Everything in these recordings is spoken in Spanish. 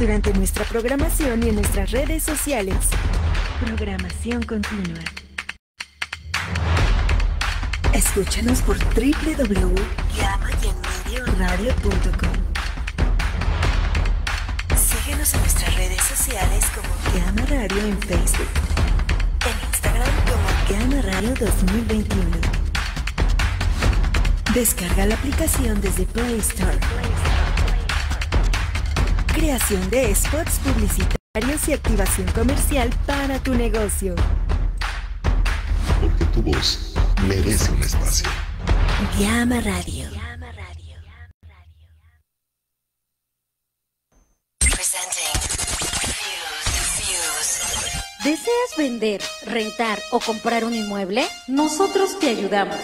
durante nuestra programación y en nuestras redes sociales. Programación continua. Escúchanos por www.llamayenmedioradio.com. Síguenos en nuestras redes sociales como Llama Radio en Facebook. En Instagram como Llama Radio 2021. Descarga la aplicación desde Play Store. Creación de spots publicitarios y activación comercial para tu negocio. Porque tu voz merece un espacio. Llama Radio. Llama ¿Deseas vender, rentar o comprar un inmueble? Nosotros te ayudamos.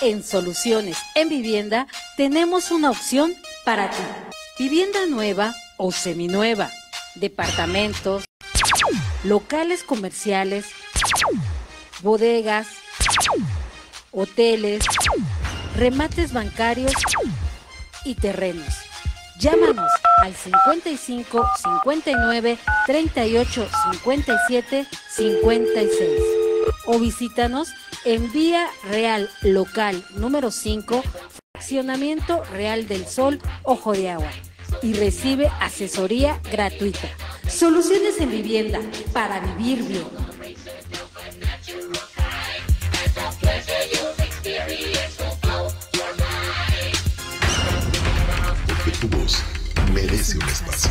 En Soluciones en Vivienda tenemos una opción para ti. Vivienda nueva o seminueva, departamentos, locales comerciales, bodegas, hoteles, remates bancarios y terrenos. Llámanos al 55 59 38 57 56 o visítanos en Vía Real Local número 5, Fraccionamiento Real del Sol, Ojo de Agua y recibe asesoría gratuita. Soluciones en vivienda para vivir bien. Porque tu voz merece un espacio.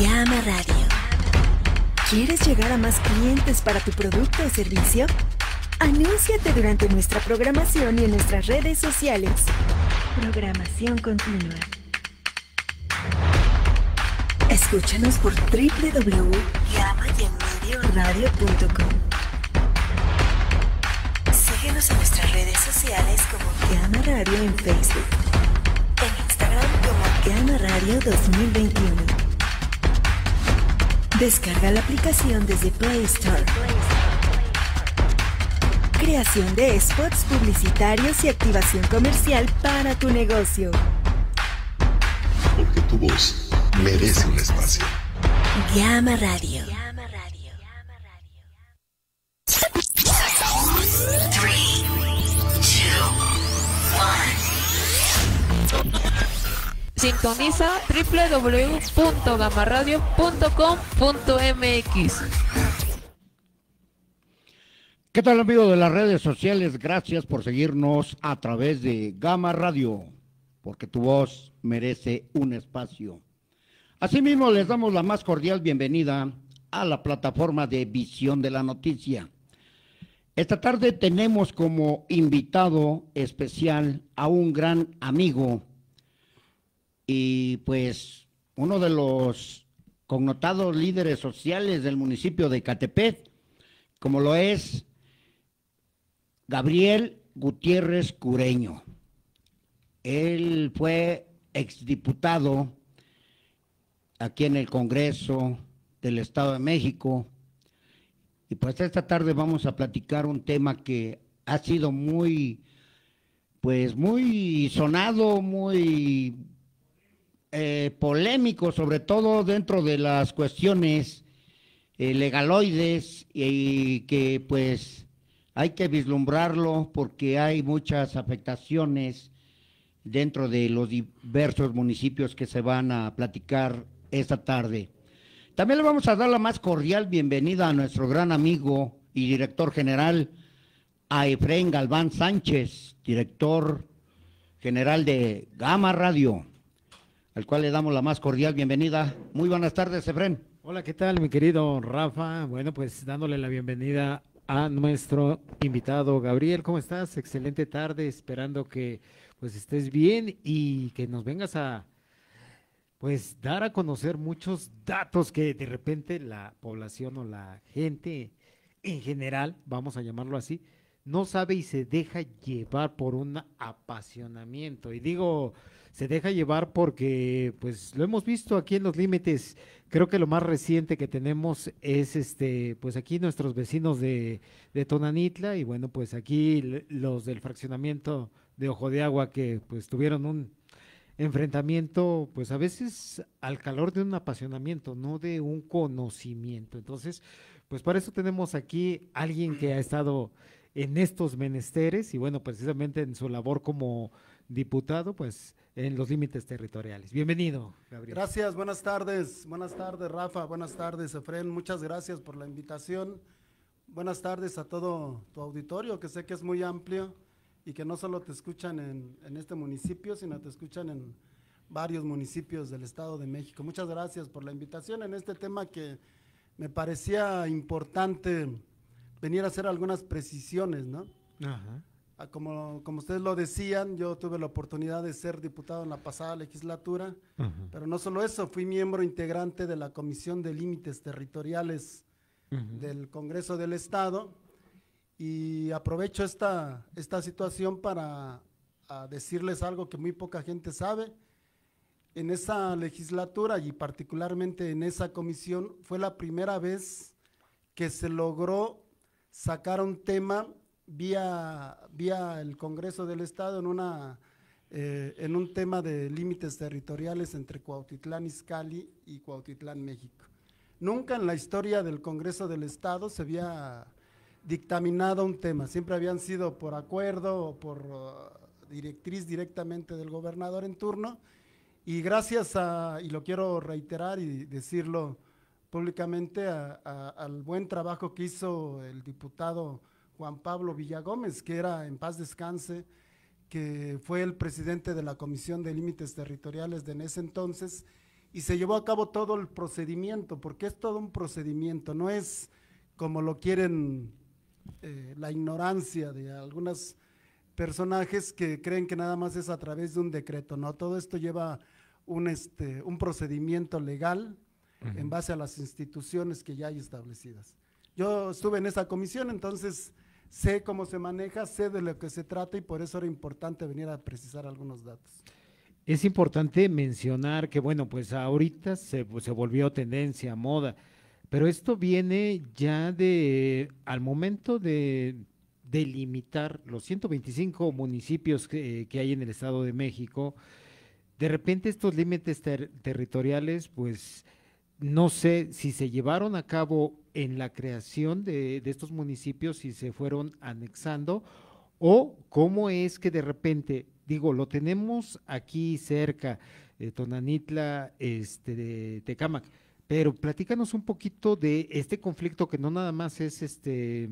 Llama Radio. ¿Quieres llegar a más clientes para tu producto o servicio? Anúnciate durante nuestra programación y en nuestras redes sociales. Programación continua. Escúchanos por www.gamayenmedioradio.com. Síguenos en nuestras redes sociales como Gama Radio en Facebook, en Instagram como Gama Radio 2021. Descarga la aplicación desde Play Store. Creación de spots publicitarios y activación comercial para tu negocio tu voz merece un espacio. Gama Radio. Sintoniza www.gamaradio.com.mx ¿Qué tal amigos de las redes sociales? Gracias por seguirnos a través de Gama Radio porque tu voz merece un espacio. Asimismo, les damos la más cordial bienvenida a la plataforma de Visión de la Noticia. Esta tarde tenemos como invitado especial a un gran amigo y pues uno de los connotados líderes sociales del municipio de Catepec, como lo es Gabriel Gutiérrez Cureño. Él fue exdiputado aquí en el Congreso del Estado de México. Y pues esta tarde vamos a platicar un tema que ha sido muy, pues muy sonado, muy eh, polémico, sobre todo dentro de las cuestiones eh, legaloides y que pues hay que vislumbrarlo porque hay muchas afectaciones dentro de los diversos municipios que se van a platicar esta tarde. También le vamos a dar la más cordial bienvenida a nuestro gran amigo y director general, a Efraín Galván Sánchez, director general de Gama Radio, al cual le damos la más cordial bienvenida. Muy buenas tardes, Efrén. Hola, ¿qué tal, mi querido Rafa? Bueno, pues dándole la bienvenida a nuestro invitado Gabriel. ¿Cómo estás? Excelente tarde, esperando que pues estés bien y que nos vengas a, pues, dar a conocer muchos datos que de repente la población o la gente en general, vamos a llamarlo así, no sabe y se deja llevar por un apasionamiento. Y digo, se deja llevar porque, pues, lo hemos visto aquí en los límites. Creo que lo más reciente que tenemos es, este, pues, aquí nuestros vecinos de, de Tonanitla y, bueno, pues, aquí los del fraccionamiento de Ojo de Agua que pues tuvieron un enfrentamiento pues a veces al calor de un apasionamiento, no de un conocimiento. Entonces, pues para eso tenemos aquí alguien que ha estado en estos menesteres y bueno, precisamente en su labor como diputado, pues en los límites territoriales. Bienvenido, Gabriel. Gracias, buenas tardes. Buenas tardes, Rafa. Buenas tardes, Efren. Muchas gracias por la invitación. Buenas tardes a todo tu auditorio, que sé que es muy amplio y que no solo te escuchan en, este municipio, sino te escuchan en varios municipios del Estado de México. Muchas gracias por la invitación en este tema que me parecía importante venir a hacer algunas precisiones, ¿no? Ah, como, como, ustedes lo decían, yo tuve la oportunidad de ser diputado en la pasada legislatura, pero no solo eso, fui miembro integrante de la Comisión de Límites Territoriales del Congreso del Estado y aprovecho esta, esta situación para decirles algo que muy poca gente sabe. En esa legislatura y particularmente en esa comisión fue la primera vez que se logró sacar un tema vía, vía el Congreso del Estado en, una, eh, en un tema de límites territoriales entre Cuautitlán Izcalli y Cuautitlán México. Nunca en la historia del Congreso del Estado se había dictaminado un tema, siempre habían sido por acuerdo o por uh, directriz directamente del gobernador en turno. Y gracias a, y lo quiero reiterar y decirlo públicamente, al buen trabajo que hizo el diputado Juan Pablo Villagómez, que era en paz descanse, que fue el presidente de la Comisión de Límites Territoriales de en ese entonces, y se llevó a cabo todo el procedimiento, porque es todo un procedimiento, no es como lo quieren eh, la ignorancia de algunos personajes que creen que nada más es a través de un decreto, ¿no? Todo esto lleva un, este, un procedimiento legal en base a las instituciones que ya hay establecidas. Yo estuve en esa comisión, entonces sé cómo se maneja, sé de lo que se trata y por eso era importante venir a precisar algunos datos. Es importante mencionar que, bueno, pues ahorita se, pues, se volvió tendencia, moda pero esto viene ya de, al momento de delimitar los 125 municipios eh, que, hay en el Estado de México, de repente estos límites territoriales, pues no sé si se llevaron a cabo en la creación de, estos municipios, si se fueron anexando, o cómo es que de repente, digo, lo tenemos aquí cerca, eh, Tonanitla, este, Tecamac pero platícanos un poquito de este conflicto que no nada más es este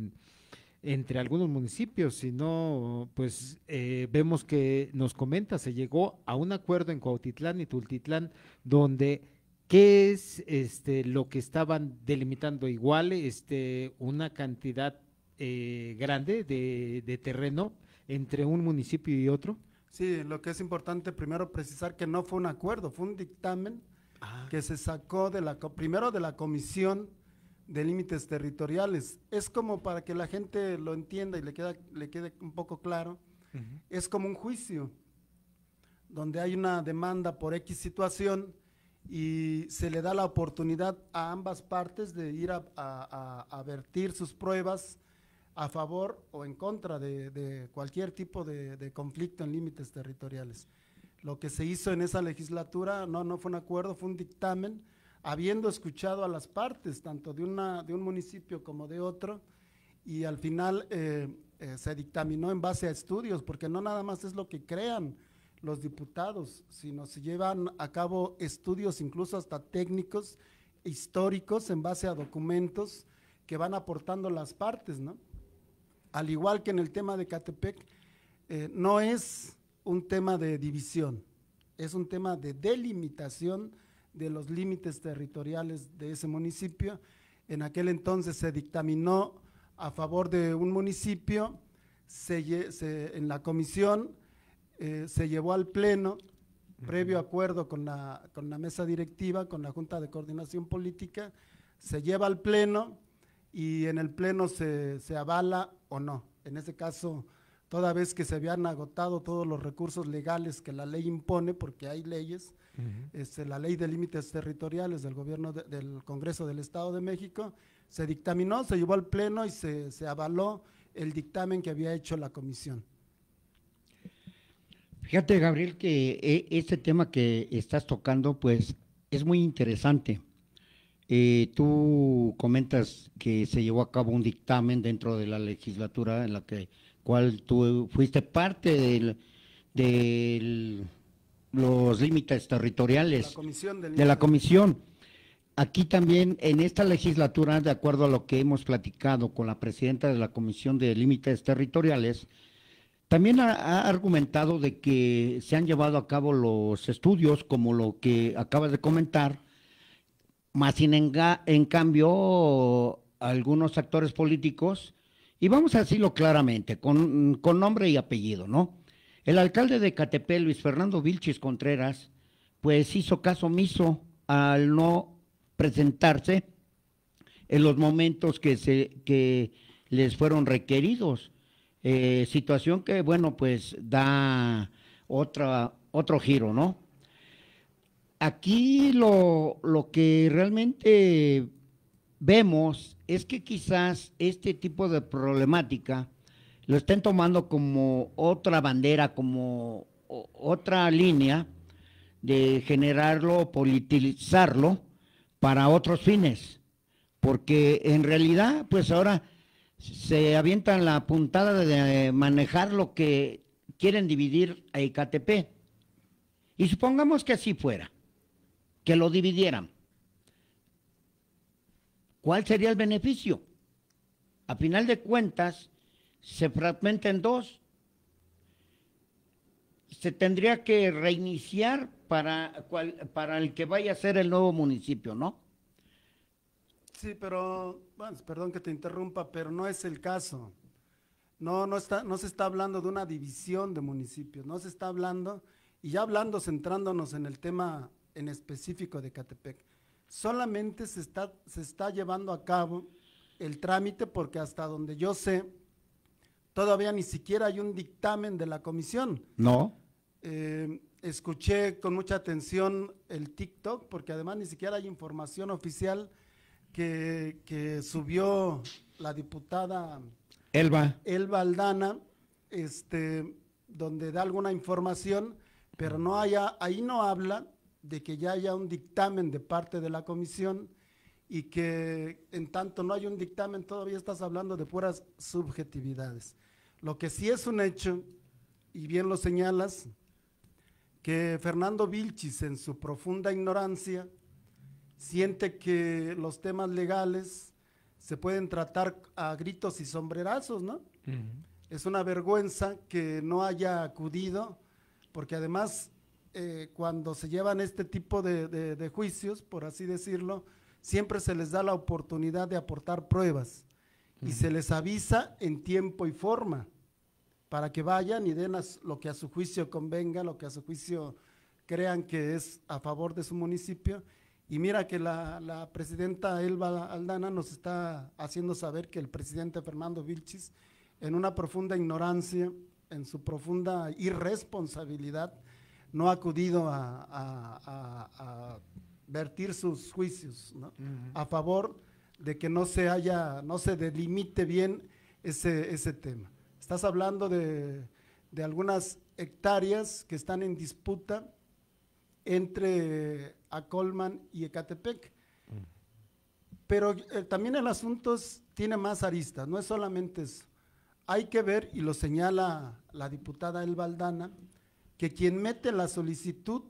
entre algunos municipios, sino pues eh, vemos que nos comenta, se llegó a un acuerdo en Cuautitlán y Tultitlán, donde qué es este lo que estaban delimitando igual, este, una cantidad eh, grande de, de terreno entre un municipio y otro. Sí, lo que es importante primero precisar que no fue un acuerdo, fue un dictamen Ah. que se sacó de la, primero de la Comisión de Límites Territoriales. Es como para que la gente lo entienda y le, queda, quede un poco claro. Es como un juicio, donde hay una demanda por X situación y se le da la oportunidad a ambas partes de ir a, a, vertir sus pruebas a favor o en contra de, cualquier tipo de conflicto en límites territoriales. Lo que se hizo en esa legislatura no, no fue un acuerdo, fue un dictamen, habiendo escuchado a las partes, tanto de, una, de un municipio como de otro, y al final eh, eh, se dictaminó en base a estudios, porque no nada más es lo que crean los diputados, sino se llevan a cabo estudios incluso hasta técnicos, históricos, en base a documentos que van aportando las partes, ¿no? Al igual que en el tema de Catepec, eh, no es un tema de división, es un tema de delimitación de los límites territoriales de ese municipio. En aquel entonces se dictaminó a favor de un municipio, se, en la comisión eh, se llevó al pleno, previo acuerdo con la, mesa directiva, con la Junta de Coordinación Política, se lleva al pleno y en el pleno se, se avala o no. En ese caso toda vez que se habían agotado todos los recursos legales que la ley impone, porque hay leyes, este, la ley de límites territoriales del gobierno del Congreso del Estado de México, se dictaminó, se llevó al Pleno y se, avaló el dictamen que había hecho la comisión. Fíjate, Gabriel, que eh, este tema que estás tocando, pues, es muy interesante. Eh, tú comentas que se llevó a cabo un dictamen dentro de la legislatura en la que cual tú fuiste parte de los límites territoriales de la comisión. Aquí también, en esta legislatura, de acuerdo a lo que hemos platicado con la presidenta de la Comisión de Límites Territoriales, también ha, argumentado de que se han llevado a cabo los estudios, como lo que acabas de comentar, más sin en, en cambio algunos actores políticos y vamos a decirlo claramente, con, nombre y apellido, ¿no? El alcalde de Catepé, Luis Fernando Vilches Contreras, pues hizo caso omiso al no presentarse en los momentos que, se, que les fueron requeridos. Eh, situación que, bueno, pues da otra, otro giro, ¿no? Aquí lo, lo que realmente vemos es que quizás este tipo de problemática lo estén tomando como otra bandera, como otra línea de generarlo, politizarlo para otros fines. Porque en realidad, pues ahora se avientan la puntada de manejar lo que quieren dividir a IKTP. E y supongamos que así fuera, que lo dividieran. ¿Cuál sería el beneficio? A final de cuentas, se fragmenta en dos. Se tendría que reiniciar para, para el que vaya a ser el nuevo municipio, ¿no? Sí, pero, bueno, perdón que te interrumpa, pero no es el caso. No, no, está, no se está hablando de una división de municipios, no se está hablando, y ya hablando, centrándonos en el tema en específico de Catepec, solamente se está, se está llevando a cabo el trámite porque hasta donde yo sé, todavía ni siquiera hay un dictamen de la comisión. No. Eh, escuché con mucha atención el TikTok porque además ni siquiera hay información oficial que, subió la diputada Elba. Elba Aldana, este, donde da alguna información, pero no haya, ahí no habla de que ya haya un dictamen de parte de la comisión y que en tanto no hay un dictamen todavía estás hablando de puras subjetividades. Lo que sí es un hecho, y bien lo señalas, que Fernando Vilchis en su profunda ignorancia siente que los temas legales se pueden tratar a gritos y sombrerazos, ¿no? Es una vergüenza que no haya acudido, porque además eh, cuando se llevan este tipo de, juicios, por así decirlo, siempre se les da la oportunidad de aportar pruebas y se les avisa en tiempo y forma para que vayan y den lo que a su juicio convenga, lo que a su juicio crean que es a favor de su municipio. Y mira que la, la presidenta Elba Aldana nos está haciendo saber que el presidente Fernando Vilchis, en una profunda ignorancia, en su profunda irresponsabilidad, no ha acudido a, vertir sus juicios a favor de que no se haya, no se delimite bien ese, ese tema. Estás hablando de, algunas hectáreas que están en disputa entre Acolman y Ecatepec. Mm. Pero eh, también el asunto tiene más aristas, no es solamente eso. Hay que ver, y lo señala la diputada El Valdana, que quien mete la solicitud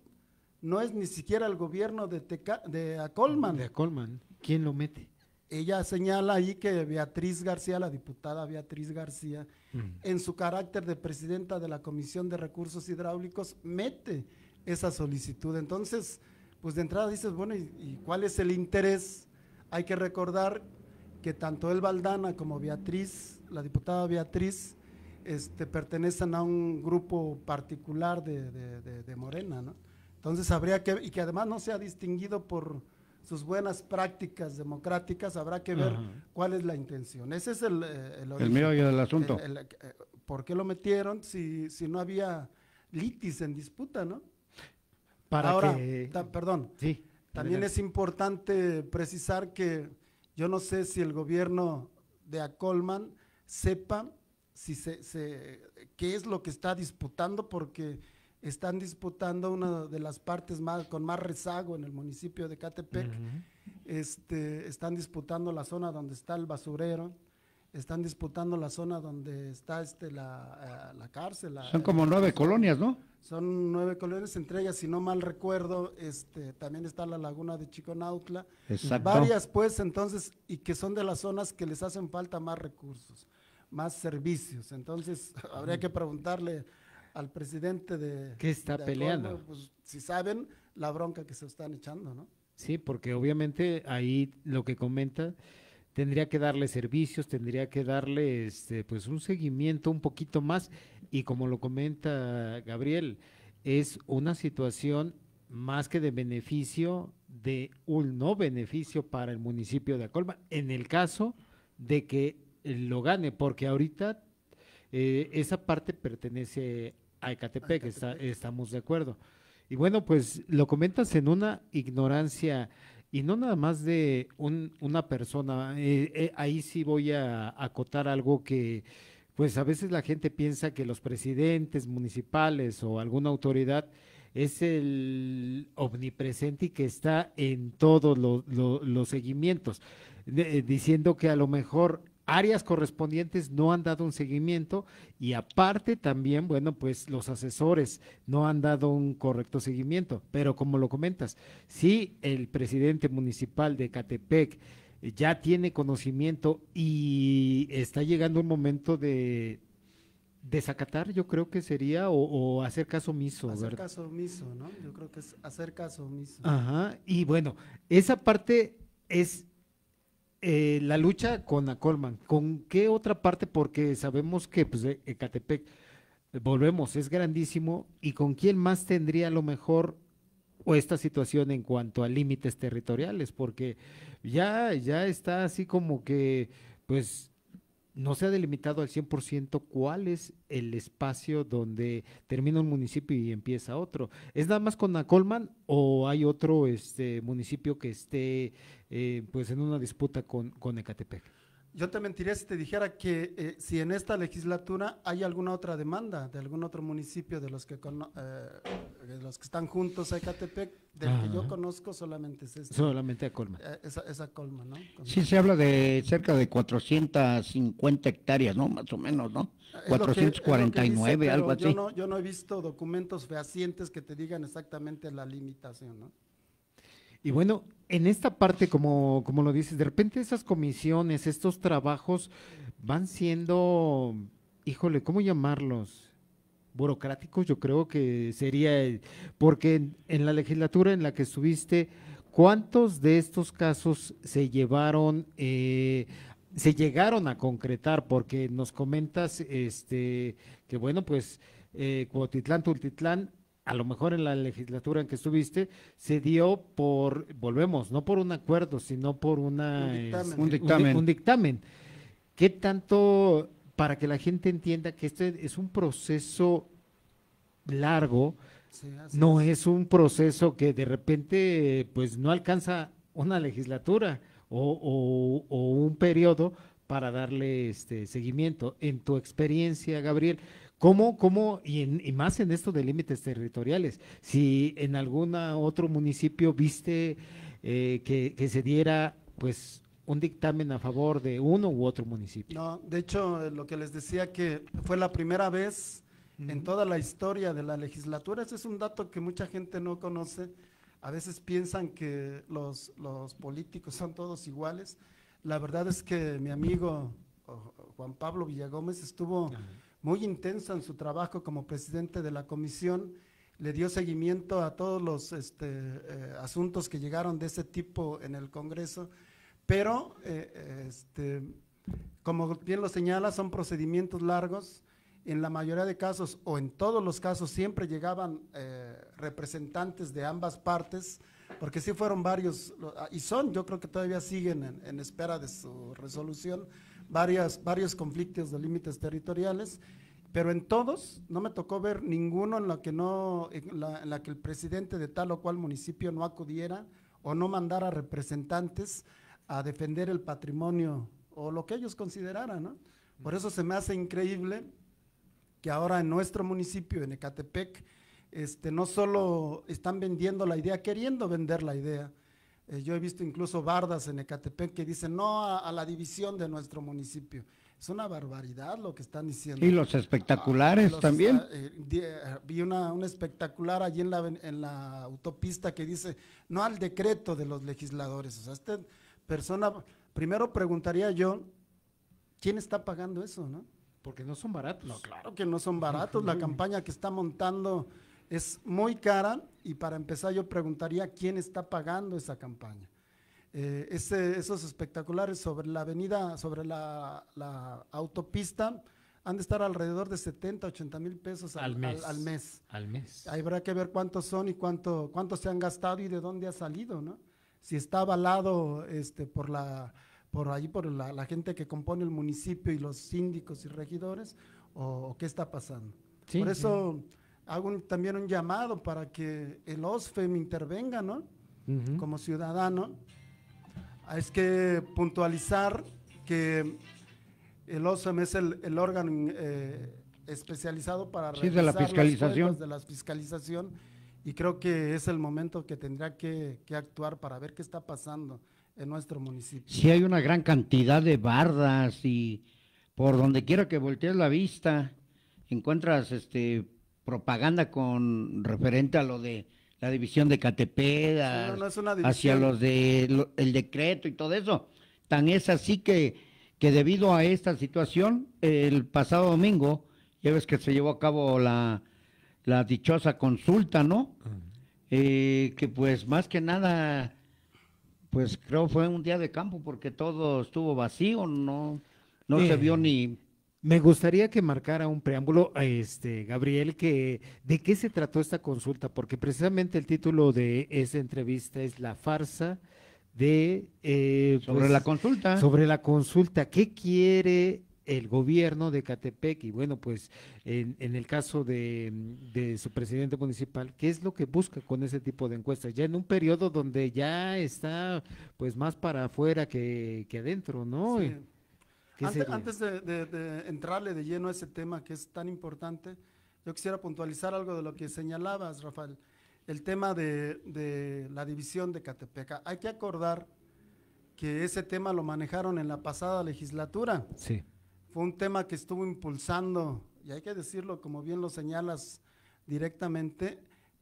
no es ni siquiera el gobierno de, Teca, de Acolman. De Acolman, ¿quién lo mete? Ella señala ahí que Beatriz García, la diputada Beatriz García, mm. en su carácter de presidenta de la Comisión de Recursos Hidráulicos, mete esa solicitud. Entonces, pues de entrada dices, bueno, ¿y, y cuál es el interés? Hay que recordar que tanto el Valdana como Beatriz, la diputada Beatriz, este, pertenecen a un grupo particular de, Morena, ¿no? Entonces habría que, y que además no se ha distinguido por sus buenas prácticas democráticas, habrá que ver cuál es la intención. Ese es el, eh, el, origen, mío asunto. Eh, ¿Por qué lo metieron si, si no había litis en disputa, no? Para Ahora, perdón, sí, también es importante precisar que yo no sé si el gobierno de Acolman sepa si se, se, qué es lo que está disputando, porque están disputando una de las partes más, con más rezago en el municipio de Catepec. este, están disputando la zona donde está el basurero, están disputando la zona donde está este, la, eh, cárcel. son como nueve colonias, ¿no? Son nueve colonias, entre ellas, si no mal recuerdo, este, también está la laguna de Chiconautla. Exacto. Varias, pues, entonces, y que son de las zonas que les hacen falta más recursos más servicios. Entonces, habría que preguntarle al presidente de... ¿Qué está peleando? Pues, si saben la bronca que se están echando, ¿no? Sí, porque obviamente ahí lo que comenta tendría que darle servicios, tendría que darle este, pues un seguimiento un poquito más y como lo comenta Gabriel, es una situación más que de beneficio de un no beneficio para el municipio de Acolma en el caso de que eh, lo gane, porque ahorita eh, esa parte pertenece a Ecatepec, estamos de acuerdo. Y bueno, pues lo comentas en una ignorancia y no nada más de un, una persona. Eh, ahí sí voy a acotar algo que, pues a veces la gente piensa que los presidentes municipales o alguna autoridad es el omnipresente y que está en todos los seguimientos, diciendo que a lo mejor áreas correspondientes no han dado un seguimiento y aparte también, bueno, pues los asesores no han dado un correcto seguimiento. Pero como lo comentas, sí, el presidente municipal de Catepec eh, ya tiene conocimiento y está llegando un momento de desacatar, yo creo que sería, o, hacer caso omiso. Hacer caso omiso, ¿no? Yo creo que es hacer caso omiso. Ajá, y bueno, esa parte es eh, la lucha con Acolman, ¿con qué otra parte? Porque sabemos que pues, Ecatepec, volvemos, es grandísimo, ¿y con quién más tendría lo mejor o esta situación en cuanto a límites territoriales? Porque ya, ya está así como que, pues no se ha delimitado al 100% cuál es el espacio donde termina un municipio y empieza otro. ¿Es nada más con Colman o hay otro este, municipio que esté eh, pues en una disputa con, con Ecatepec? Yo te mentiría si te dijera que eh, si en esta legislatura hay alguna otra demanda de algún otro municipio de los que, eh, de los que están juntos a Ecatepec, del que yo conozco solamente es este. Solamente a Colma. Eh, esa, Colma, ¿no? Sí, se habla de cerca de 450 hectáreas, ¿no? Más o menos, ¿no? 449, algo así. Yo no, yo no he visto documentos fehacientes que te digan exactamente la limitación, ¿no? Y bueno, en esta parte, como, como lo dices, de repente esas comisiones, estos trabajos van siendo, híjole, ¿cómo llamarlos? Burocráticos, yo creo que sería, porque en, la legislatura en la que estuviste, ¿cuántos de estos casos se llevaron, eh, se llegaron a concretar? Porque nos comentas este, que, bueno, pues eh, Tultitlán a lo mejor en la legislatura en que estuviste, se dio por, volvemos, no por un acuerdo, sino por una, un, este, dictamen. un, dictamen. ¿Qué tanto, para que la gente entienda que este es un proceso largo, no es. un proceso que de repente pues no alcanza una legislatura o, un periodo para darle este seguimiento. En tu experiencia, Gabriel, ¿Cómo, cómo, y, más en esto de límites territoriales? Si en algún otro municipio viste eh, que, se diera, pues, un dictamen a favor de uno u otro municipio. No, de hecho, eh, lo que les decía que fue la primera vez en toda la historia de la legislatura, ese es un dato que mucha gente no conoce, a veces piensan que los, los políticos son todos iguales, la verdad es que mi amigo Juan Pablo Villagómez estuvo muy intensa en su trabajo como presidente de la comisión, le dio seguimiento a todos los este, eh, asuntos que llegaron de ese tipo en el Congreso, pero eh, este, como bien lo señala, son procedimientos largos. En la mayoría de casos, o en todos los casos, siempre llegaban eh, representantes de ambas partes, porque sí fueron varios, ah, y son, yo creo que todavía siguen en espera de su resolución varios conflictos de límites territoriales, pero en todos no me tocó ver ninguno en la que, que el presidente de tal o cual municipio no acudiera o no mandara representantes a defender el patrimonio o lo que ellos consideraran. Por eso se me hace increíble que ahora en nuestro municipio, en Ecatepec, este, no solo están vendiendo la idea, queriendo vender la idea, eh, yo he visto incluso bardas en Ecatepec que dicen no a, la división de nuestro municipio. Es una barbaridad lo que están diciendo. Y los espectaculares ah, también. Eh, eh, vi una, un espectacular allí en la, en la autopista que dice no al decreto de los legisladores. O sea, esta persona, primero preguntaría yo, ¿quién está pagando eso? No? Porque no son baratos. No, claro que no son baratos. La campaña que está montando es muy cara y para empezar yo preguntaría quién está pagando esa campaña. Eh, ese, esos espectaculares sobre la avenida, sobre la, autopista, han de estar alrededor de 70, 80 mil pesos al, mes, al, mes. Al mes. Habrá que ver cuántos son y cuánto, cuánto se han gastado y de dónde ha salido, ¿no? Si está avalado este, por la por ahí por la, gente que compone el municipio y los síndicos y regidores o, qué está pasando. por eso hago también un llamado para que el OSFEM intervenga, ¿no? Como ciudadano. Es que puntualizar que el OSFEM es el, órgano eh, especializado para realizar de la fiscalización. de la fiscalización y creo que es el momento que tendría que, que actuar para ver qué está pasando en nuestro municipio. Sí hay una gran cantidad de bardas y por donde quiera que voltees la vista encuentras este propaganda con referente a lo de la división de Catepeda, hacia los de el decreto y todo eso. Tan es así que, que debido a esta situación, el pasado domingo, ya ves que se llevó a cabo la, la dichosa consulta, ¿no? Eh, que pues más que nada, pues creo fue un día de campo porque todo estuvo vacío, no, no se vio ni me gustaría que marcara un preámbulo, este, Gabriel, que de qué se trató esta consulta, porque precisamente el título de esa entrevista es La farsa de... Eh, sobre pues, la consulta. Sobre la consulta. ¿Qué quiere el gobierno de Catepec? Y bueno, pues en, el caso de, su presidente municipal, ¿qué es lo que busca con ese tipo de encuestas? Ya en un periodo donde ya está pues más para afuera que, que adentro, ¿no? Eh, antes, de, entrarle de lleno a ese tema que es tan importante, yo quisiera puntualizar algo de lo que señalabas, Rafael, el tema de, la división de Catepeca. Hay que acordar que ese tema lo manejaron en la pasada legislatura. Sí. Fue un tema que estuvo impulsando, y hay que decirlo, como bien lo señalas directamente,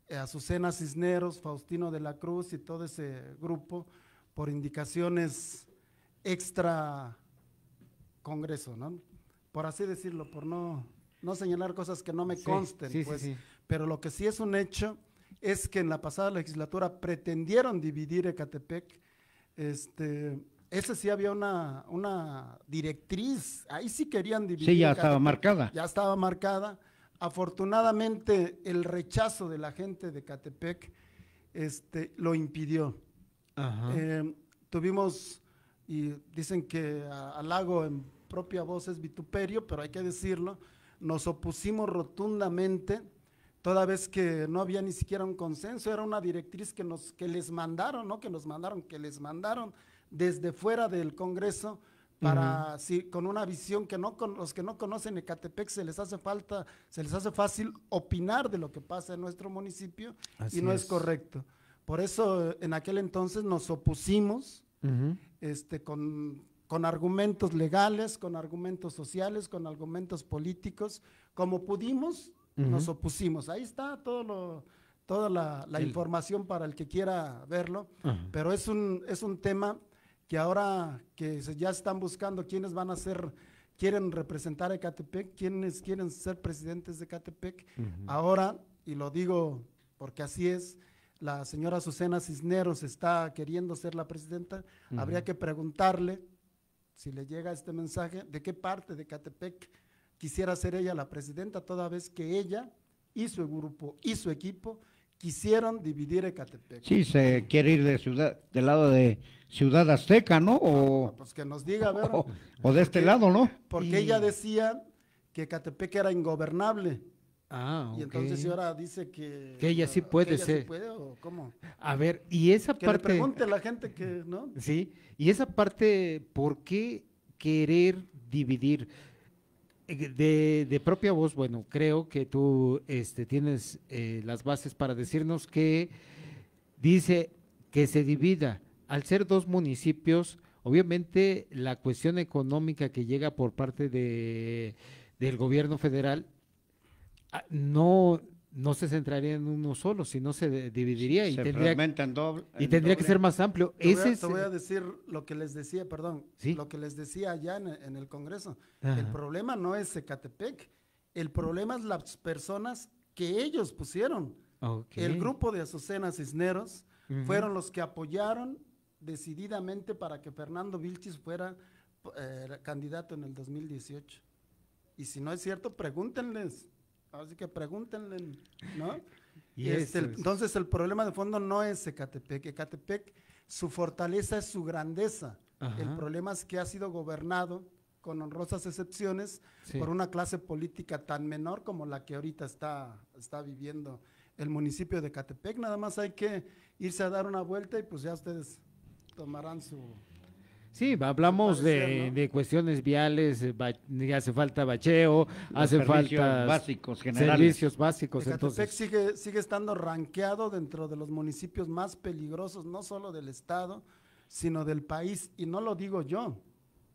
eh, Azucena Cisneros, Faustino de la Cruz y todo ese grupo, por indicaciones extra Congreso, ¿no? Por así decirlo, por no, no señalar cosas que no me consten, pues. Pero lo que sí es un hecho es que en la pasada legislatura pretendieron dividir Ecatepec. Este, ese sí había una, una directriz, ahí sí querían dividir. Sí, ya estaba marcada. Ya estaba marcada. Afortunadamente, el rechazo de la gente de Ecatepec este, lo impidió. Eh, tuvimos y dicen que halago en propia voz es vituperio, pero hay que decirlo, nos opusimos rotundamente, toda vez que no había ni siquiera un consenso, era una directriz que, nos, que les mandaron, no que nos mandaron, que les mandaron desde fuera del Congreso para con una visión que no con los que no conocen Ecatepec se les hace falta, se les hace fácil opinar de lo que pasa en nuestro municipio y no es correcto. Por eso en aquel entonces nos opusimos este, con, con argumentos legales, con argumentos sociales, con argumentos políticos. Como pudimos, nos opusimos. Ahí está todo lo, toda la, información para el que quiera verlo, pero es un, es un tema que ahora que ya están buscando quiénes van a ser, quieren representar a Ecatepec, quiénes quieren ser presidentes de Ecatepec, ahora, y lo digo porque así es, la señora Susana Cisneros está queriendo ser la presidenta, habría que preguntarle, si le llega este mensaje, de qué parte de Catepec quisiera ser ella la presidenta, toda vez que ella y su grupo y su equipo quisieron dividir Catepec. Sí, se quiere ir de ciudad, del lado de Ciudad Azteca, ¿no? O, ah, pues que nos diga, a ver, o, de este lado, ¿no? Porque ella decía que Catepec era ingobernable. Ah, Y entonces ahora dice que... Que ella sí puede ser. Sí puede, ¿o cómo? A ver, y esa parte... Que pregunte la gente que, Sí, y esa parte, ¿por qué querer dividir? Eh, de, propia voz, bueno, creo que tú este, tienes eh, las bases para decirnos que dice que se divida. Al ser dos municipios, obviamente la cuestión económica que llega por parte de del gobierno federal Ah, no, no se centraría en uno solo, sino se dividiría y se tendría, doble, tendría que ser más amplio. Te, voy a, decir lo que les decía, perdón, lo que les decía allá en, el Congreso. El problema no es Ecatepec, el problema es las personas que ellos pusieron. El grupo de Azucena Cisneros fueron los que apoyaron decididamente para que Fernando Vilchis fuera eh, candidato en el 2018. Y si no es cierto, pregúntenles así que pregúntenle, ¿no? Este, entonces el problema de fondo no es Ecatepec. Ecatepec, su fortaleza es su grandeza. El problema es que ha sido gobernado, con honrosas excepciones, por una clase política tan menor como la que ahorita está, está viviendo el municipio de Ecatepec. Nada más hay que irse a dar una vuelta y pues ya ustedes tomarán su Sí, hablamos de, de, cuestiones viales, eh, hace falta bacheo, hace falta básicos, generales. servicios básicos. entonces. Sigue, sigue estando ranqueado dentro de los municipios más peligrosos, no solo del Estado, sino del país. Y no lo digo yo,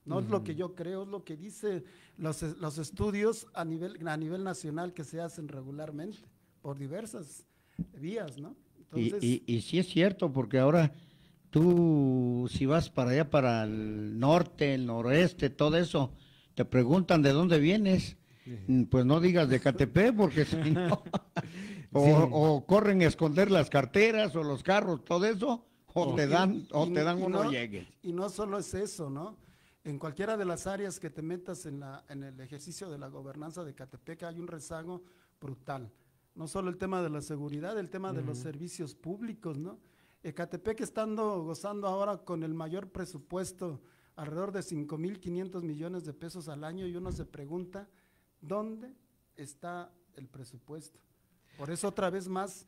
no es lo que yo creo, es lo que dicen los, eh, los, estudios a nivel, a nivel nacional que se hacen regularmente por diversas vías, ¿no? y, y, y sí es cierto, porque ahora tú si vas para allá, para el norte, el noreste, todo eso, te preguntan de dónde vienes. Pues no digas de Catepec, porque si no, o, corren a esconder las carteras o los carros, todo eso, o, te dan, o te dan uno llegue. Y no solo es eso, ¿no? En cualquiera de las áreas que te metas en, la, en el ejercicio de la gobernanza de Catepec hay un rezago brutal. No solo el tema de la seguridad, el tema de los servicios públicos, ¿no? Ecatepec estando gozando ahora con el mayor presupuesto, alrededor de 5.500 millones de pesos al año, y uno se pregunta, ¿dónde está el presupuesto? Por eso otra vez más,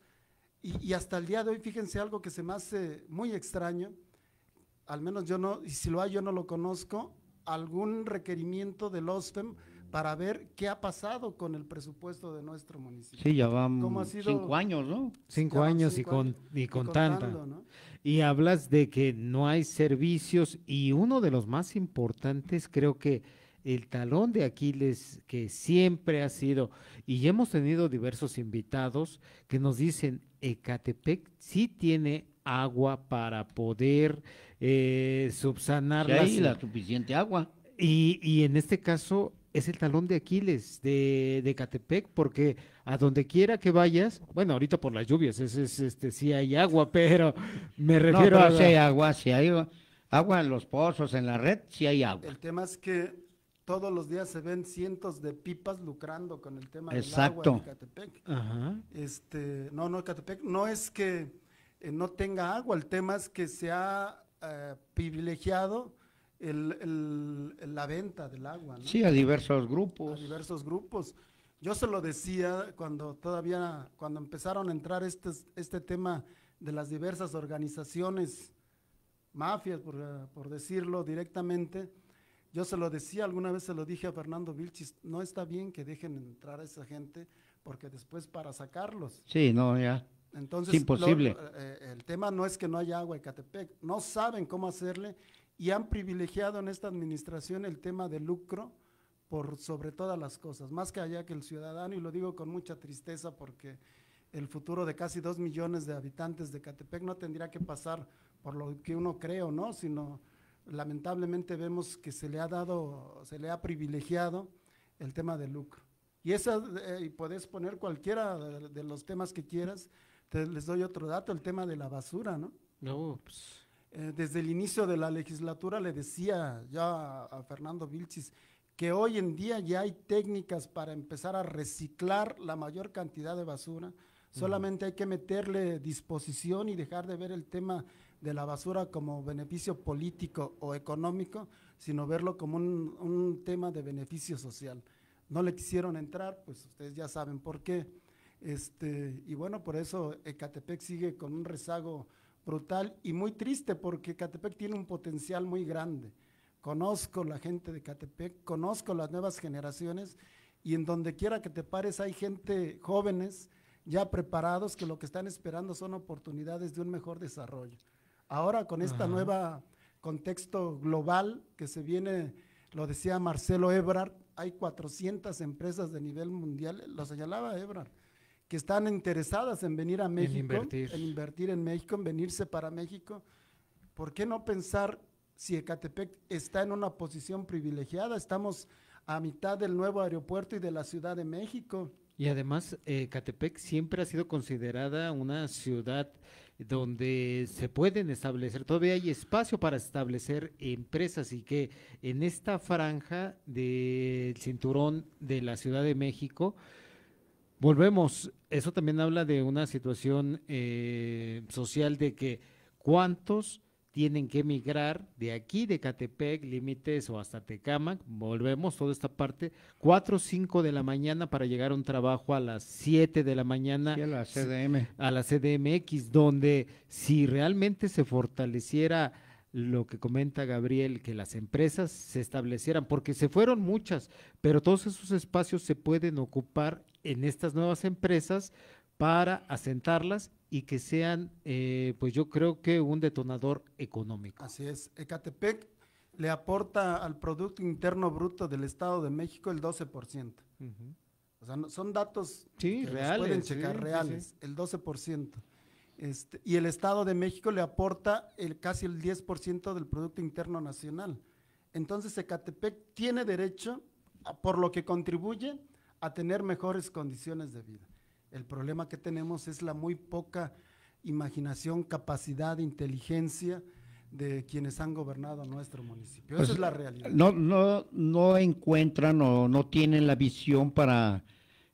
y, hasta el día de hoy, fíjense algo que se me hace muy extraño, al menos yo no, y si lo hay yo no lo conozco, algún requerimiento del OSFEM para ver qué ha pasado con el presupuesto de nuestro municipio. Sí, ya vamos cinco años, ¿no? Cinco años y con, y con tanta. Y hablas de que no hay servicios y uno de los más importantes creo que el talón de Aquiles que siempre ha sido, y hemos tenido diversos invitados que nos dicen, Ecatepec sí tiene agua para poder eh, subsanar. Sí, la suficiente agua. Y, y en este caso, es el talón de Aquiles de, Catepec, porque a donde quiera que vayas, bueno, ahorita por las lluvias, es, es este, sí hay agua, pero me refiero no, si hay agua, si hay agua en los pozos, en la red, si hay agua. El tema es que todos los días se ven cientos de pipas lucrando con el tema Exacto. del agua de Catepec. Este, no, no, Catepec, no es que eh, no tenga agua, el tema es que se ha eh, privilegiado el, la venta del agua. Sí, a diversos grupos. A diversos grupos. Yo se lo decía cuando todavía, cuando empezaron a entrar este, este tema de las diversas organizaciones, mafias, por, por decirlo directamente, yo se lo decía, alguna vez se lo dije a Fernando Vilchis, no está bien que dejen entrar a esa gente porque después para sacarlos. Sí, no, ya. Entonces, imposible. Eh, el tema no es que no haya agua en Catepec, no saben cómo hacerle y han privilegiado en esta administración el tema de lucro por sobre todas las cosas, más que allá que el ciudadano, y lo digo con mucha tristeza porque el futuro de casi dos millones de habitantes de Catepec no tendría que pasar por lo que uno cree o no, sino lamentablemente vemos que se le ha dado, se le ha privilegiado el tema de lucro. Y esa, eh, y puedes poner cualquiera de, los temas que quieras, les doy otro dato, el tema de la basura, ¿no? No, pues. Eh, desde el inicio de la legislatura le decía ya a Fernando Vilchis que hoy en día ya hay técnicas para empezar a reciclar la mayor cantidad de basura. Solamente hay que meterle disposición y dejar de ver el tema de la basura como beneficio político o económico, sino verlo como un, un tema de beneficio social. No le quisieron entrar, pues ustedes ya saben por qué. Este, y bueno, por eso Ecatepec sigue con un rezago brutal y muy triste porque Catepec tiene un potencial muy grande. Conozco la gente de Catepec, conozco las nuevas generaciones y en donde quiera que te pares hay gente jóvenes ya preparados que lo que están esperando son oportunidades de un mejor desarrollo. Ahora con esta nuevo nueva contexto global que se viene, lo decía Marcelo Ebrard, hay 400 empresas de nivel mundial, lo señalaba Ebrard, que están interesadas en venir a México, en invertir. en México, en venirse para México, ¿por qué no pensar si Ecatepec está en una posición privilegiada? Estamos a mitad del nuevo aeropuerto y de la Ciudad de México. Y además, eh, Ecatepec siempre ha sido considerada una ciudad donde se pueden establecer, todavía hay espacio para establecer empresas y que en esta franja del cinturón de la Ciudad de México, Volvemos, eso también habla de una situación eh, social de que cuántos tienen que emigrar de aquí, de Catepec, Límites o hasta Tecamac, volvemos toda esta parte, 4 o 5 de la mañana para llegar a un trabajo a las 7 de la mañana. a la CDM. A la CDMX, donde si realmente se fortaleciera lo que comenta Gabriel, que las empresas se establecieran, porque se fueron muchas, pero todos esos espacios se pueden ocupar en estas nuevas empresas para asentarlas y que sean, eh, pues yo creo que un detonador económico. Así es, Ecatepec le aporta al Producto Interno Bruto del Estado de México el 12%. O sea, son datos sí, que reales, pueden checar, reales, el 12%. Este, y el Estado de México le aporta el, casi el 10% del Producto Interno Nacional. Entonces, Ecatepec tiene derecho, por lo que contribuye, a tener mejores condiciones de vida. El problema que tenemos es la muy poca imaginación, capacidad, inteligencia de quienes han gobernado nuestro municipio. Esa pues, es la realidad. No, no, no encuentran o no tienen la visión para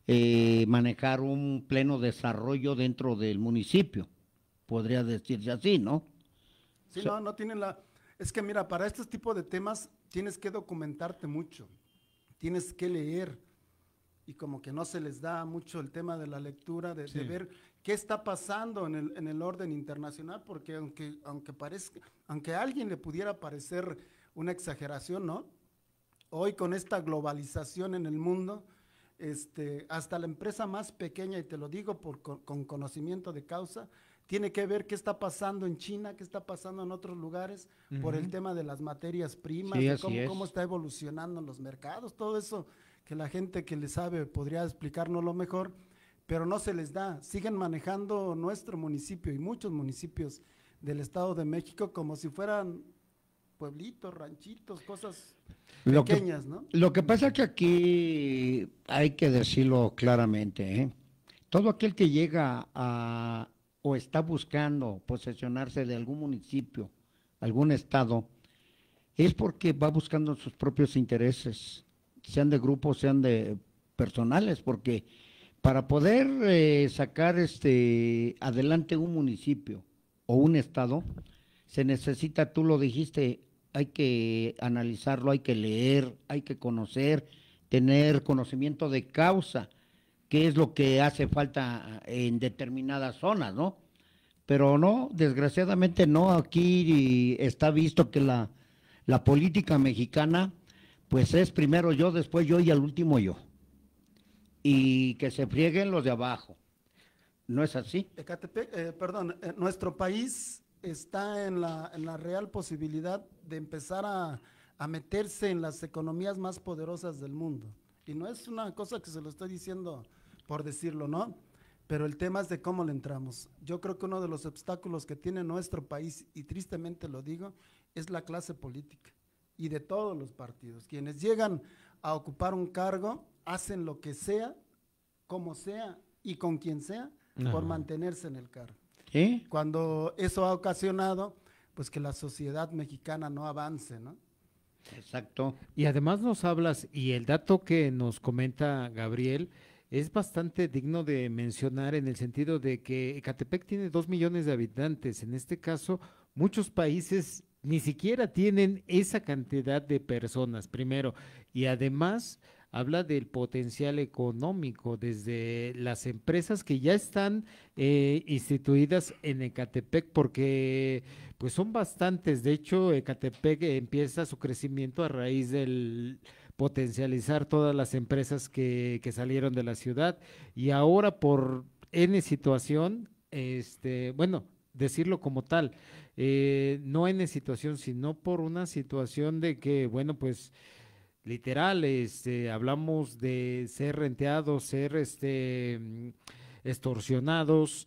eh, manejar un pleno desarrollo dentro del municipio. Podría decirse así, ¿no? Sí, no, no tienen la... Es que mira, para este tipo de temas tienes que documentarte mucho, tienes que leer, y como que no se les da mucho el tema de la lectura, de, ver qué está pasando en el, en el, orden internacional, porque aunque, aunque, parezca, aunque a alguien le pudiera parecer una exageración, ¿no? Hoy con esta globalización en el mundo, este, hasta la empresa más pequeña, y te lo digo por, con, conocimiento de causa, tiene que ver qué está pasando en China, qué está pasando en otros lugares por el tema de las materias primas, cómo, cómo, está evolucionando los mercados, todo eso que la gente que le sabe podría explicarnos lo mejor, pero no se les da. Siguen manejando nuestro municipio y muchos municipios del Estado de México como si fueran pueblitos, ranchitos, cosas pequeñas, ¿no? Lo que pasa que aquí hay que decirlo claramente, ¿eh? todo aquel que llega a o está buscando posesionarse de algún municipio, algún estado, es porque va buscando sus propios intereses sean de grupos, sean de personales, porque para poder eh, sacar este adelante un municipio o un estado, se necesita, tú lo dijiste, hay que analizarlo, hay que leer, hay que conocer, tener conocimiento de causa, qué es lo que hace falta en determinadas zonas, ¿no? Pero no, desgraciadamente no, aquí está visto que la, la política mexicana pues es primero yo, después yo y al último yo. Y que se frieguen los de abajo. ¿No es así? Eh, perdón, eh, nuestro país está en la, real posibilidad de empezar a, a, meterse en las economías más poderosas del mundo. Y no es una cosa que se lo estoy diciendo por decirlo, ¿no? Pero el tema es de cómo le entramos. Yo creo que uno de los obstáculos que tiene nuestro país, y tristemente lo digo, es la clase política y de todos los partidos. Quienes llegan a ocupar un cargo hacen lo que sea, como sea y con quien sea por mantenerse en el cargo. Cuando eso ha ocasionado pues que la sociedad mexicana no avance, ¿no? Exacto. Y además nos hablas, y el dato que nos comenta Gabriel es bastante digno de mencionar en el sentido de que Ecatepec tiene dos millones de habitantes. En este caso, muchos países ni siquiera tienen esa cantidad de personas, primero. Y además habla del potencial económico desde las empresas que ya están eh, instituidas en Ecatepec, porque pues son bastantes. De hecho, Ecatepec empieza su crecimiento a raíz del potencializar todas las empresas que, salieron de la ciudad y ahora por N situación, este, bueno, decirlo como tal, eh, no en situación, sino por una situación de que, bueno, pues literal, este, hablamos de ser renteados, ser este, mm, extorsionados,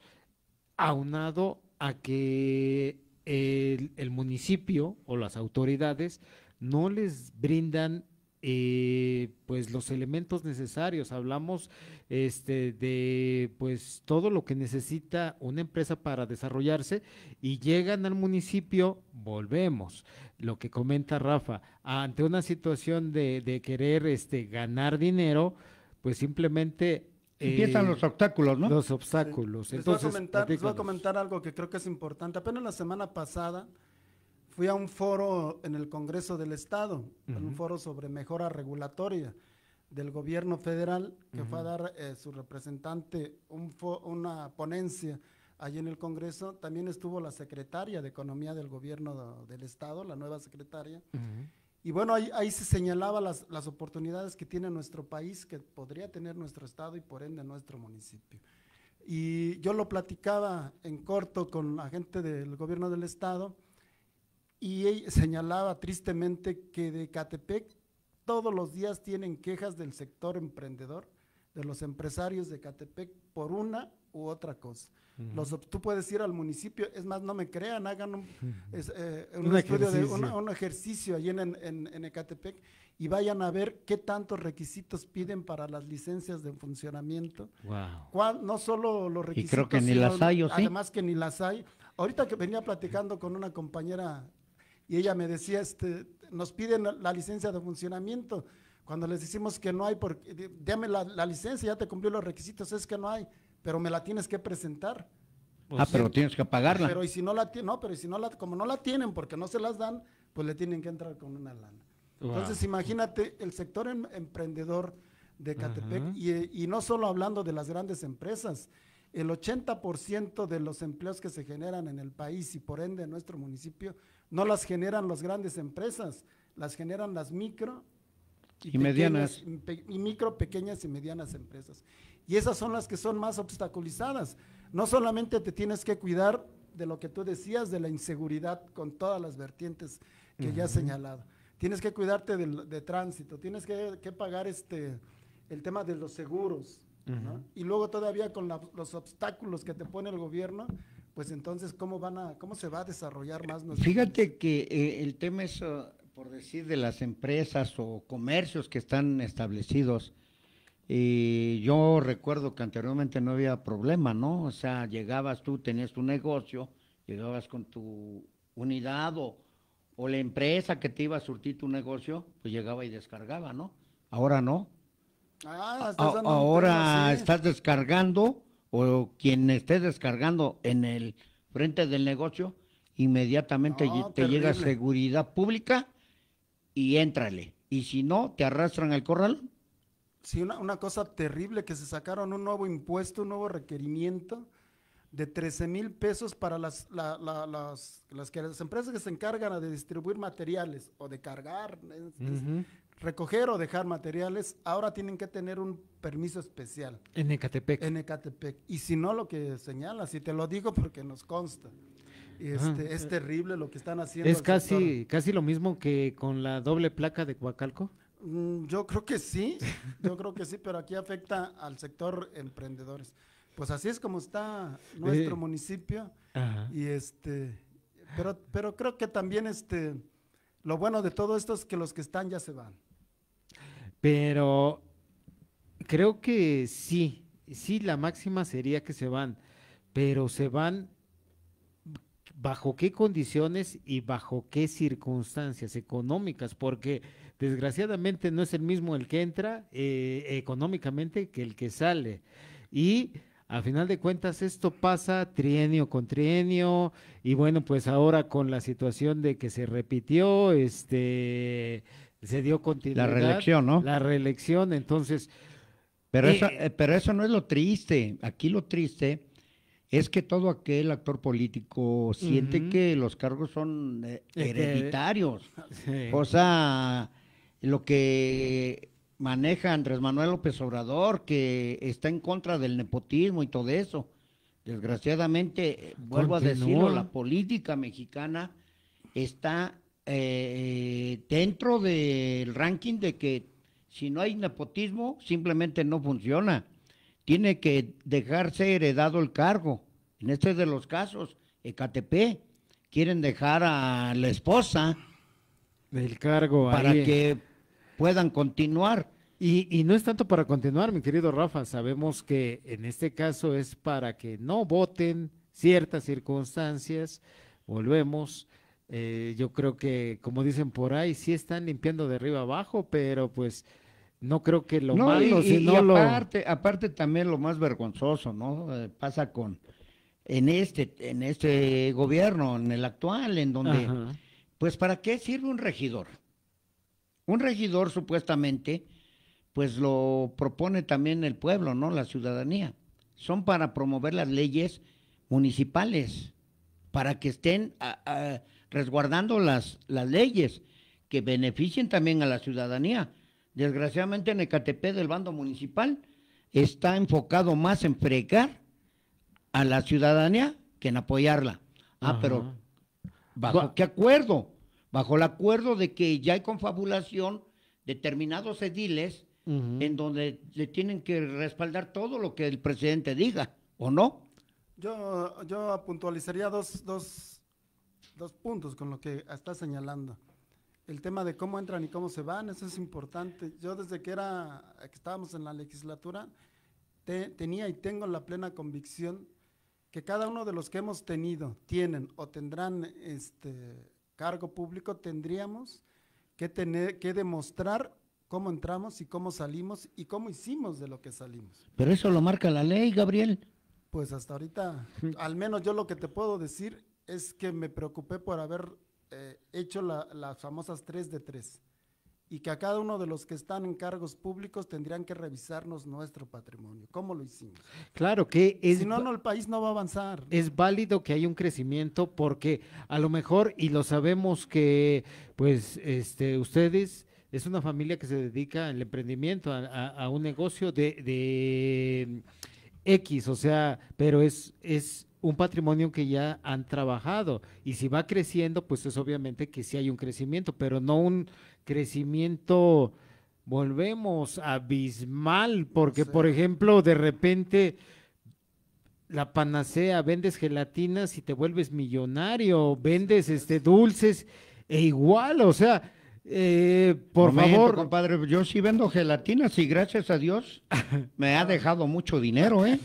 aunado a que el, el municipio o las autoridades no les brindan eh, pues los elementos necesarios. Hablamos este, de pues todo lo que necesita una empresa para desarrollarse y llegan al municipio, volvemos, lo que comenta Rafa, ante una situación de, de querer este, ganar dinero, pues simplemente Empiezan eh, los obstáculos, ¿no? Los obstáculos. voy a comentar, les voy a comentar algo que creo que es importante. Apenas la semana pasada fui a un foro en el Congreso del Estado, un foro sobre mejora regulatoria del gobierno federal, que fue a dar eh, su representante una ponencia allí en el Congreso. También estuvo la secretaria de Economía del gobierno del Estado, la nueva secretaria. Y bueno, ahí, ahí se señalaba las, las, oportunidades que tiene nuestro país, que podría tener nuestro Estado y por ende nuestro municipio. Y yo lo platicaba en corto con la gente del gobierno del Estado y señalaba tristemente que de Catepec todos los días tienen quejas del sector emprendedor, de los empresarios de Catepec por una u otra cosa. los, tú puedes ir al municipio, es más, no me crean, hagan un, eh, un, ejercicio. un, ejercicio allí en, en, en, Ecatepec y vayan a ver qué tantos requisitos piden para las licencias de funcionamiento. Wow. no solo los requisitos. Y creo que ni las hay, ¿o sí? Además que ni las hay. Ahorita que venía platicando con una compañera y ella me decía, este, nos piden la licencia de funcionamiento. Cuando les decimos que no hay, porque, dame la, licencia, ya te cumplió los requisitos, es que no hay, pero me la tienes que presentar. Pues ah, pero tienes que pagarla. Pero y si no la no, pero si no la, como no la tienen porque no se las dan, pues le tienen que entrar con una lana. Entonces imagínate el sector em, emprendedor de Catepec y, y, no solo hablando de las grandes empresas, el 80% de los empleos que se generan en el país y por ende en nuestro municipio no las generan las grandes empresas, las generan las micro y, medianas y micro, pequeñas y medianas empresas. Y esas son las que son más obstaculizadas. No solamente te tienes que cuidar de lo que tú decías de la inseguridad con todas las vertientes que ya has señalado. Tienes que cuidarte de, tránsito, tienes que, pagar este el tema de los seguros, y luego todavía con los obstáculos que te pone el gobierno, pues entonces, ¿cómo, van a, cómo se va a desarrollar más nuestro... Fíjate que eh, el tema es, por decir, de las empresas o comercios que están establecidos, y eh, yo recuerdo que anteriormente no había problema, ¿no? O sea, llegabas tú, tenías tu negocio, llegabas con tu unidad o la empresa que te iba a surtir tu negocio, pues llegaba y descargaba, ¿no? Ahora no. Ah, ahora estás descargando o quien esté descargando en el frente del negocio, inmediatamente te llega seguridad pública y éntrale. Y si no, te arrastran al corral. Sí, una, cosa terrible que se sacaron un nuevo impuesto, un nuevo requerimiento de 13 mil pesos para las, la, las, las, las, empresas que se encargan de distribuir materiales o de cargar recoger o dejar materiales, ahora tienen que tener un permiso especial. En Ecatepec. En Ecatepec. Y si no, lo que señalas, y te lo digo porque nos consta. Este, es terrible lo que están haciendo. Es casi, casi lo mismo que con la doble placa de Coacalco. Mm, yo creo que sí, yo creo que sí, pero aquí afecta al sector emprendedores. Pues así es como está nuestro eh, municipio. Y este, pero, pero creo que también este, lo bueno de todo esto es que los que están ya se van. Pero creo que sí, sí, la máxima sería que se van, pero se van bajo qué condiciones y bajo qué circunstancias económicas, porque desgraciadamente no es el mismo el que entra eh, económicamente que el que sale. Y a final de cuentas esto pasa trienio con trienio y bueno, pues ahora con la situación de que se repitió, este se dio continuidad. La reelección, ¿no? La reelección, entonces. Pero, eso, pero eso no es lo triste. Aquí lo triste es que todo aquel actor político siente que los cargos son eh, hereditarios. O Cosa, lo que maneja Andrés Manuel López Obrador, que está en contra del nepotismo y todo eso. Desgraciadamente, vuelvo a decirlo, la política mexicana está eh, dentro del ranking de que si no hay nepotismo, simplemente no funciona. Tiene que dejarse heredado el cargo. En este de los casos, EKTP, quieren dejar a la esposa del cargo para eh. que puedan continuar. Y, y, no es tanto para continuar, mi querido Rafa, sabemos que en este caso es para que no voten ciertas circunstancias, volvemos, eh, yo creo que, como dicen por ahí, sí están limpiando de arriba abajo, pero pues no creo que lo malo, y, sino aparte, lo... aparte también lo más vergonzoso, ¿no? Eh, pasa con en este, en este gobierno, en el actual, en donde, pues, ¿para qué sirve un regidor? Un regidor supuestamente, pues lo propone también el pueblo, ¿no? La ciudadanía. Son para promover las leyes municipales, para que estén a, resguardando las, las leyes que beneficien también a la ciudadanía. Desgraciadamente en Ecatepec del bando municipal está enfocado más en fregar a la ciudadanía que en apoyarla. Ah, pero ¿bajo qué acuerdo? Bajo el acuerdo de que ya hay confabulación determinados ediles en donde le tienen que respaldar todo lo que el presidente diga, ¿o no? Yo, yo puntualizaría dos, dos dos puntos con lo que está señalando. El tema de cómo entran y cómo se van, eso es importante. Yo desde que era que estábamos en la legislatura tenía y tengo la plena convicción que cada uno de los que hemos tenido, tienen o tendrán este cargo público, tendríamos que tener que demostrar cómo entramos y cómo salimos y cómo hicimos de lo que salimos. Pero eso lo marca la ley, Gabriel. Pues hasta ahorita, al menos yo lo que te puedo decir es que me preocupé por haber eh, hecho las famosas 3 de 3 y que a cada uno de los que están en cargos públicos tendrían que revisarnos nuestro patrimonio. ¿Cómo lo hicimos? Claro que es... Si no, no, el país no va a avanzar. Es válido que hay un crecimiento porque a lo mejor, y lo sabemos que, pues, este, ustedes... Es una familia que se dedica al emprendimiento, a, un negocio de, de mm, X, o sea, pero es, es un patrimonio que ya han trabajado y si va creciendo, pues es obviamente que sí hay un crecimiento, pero no un crecimiento, volvemos, abismal, porque por ejemplo, de repente la panacea, vendes gelatinas y te vuelves millonario, vendes este dulces e igual, o sea, eh, por favor, compadre, yo sí vendo gelatinas y gracias a Dios me ha dejado mucho dinero, ¿eh?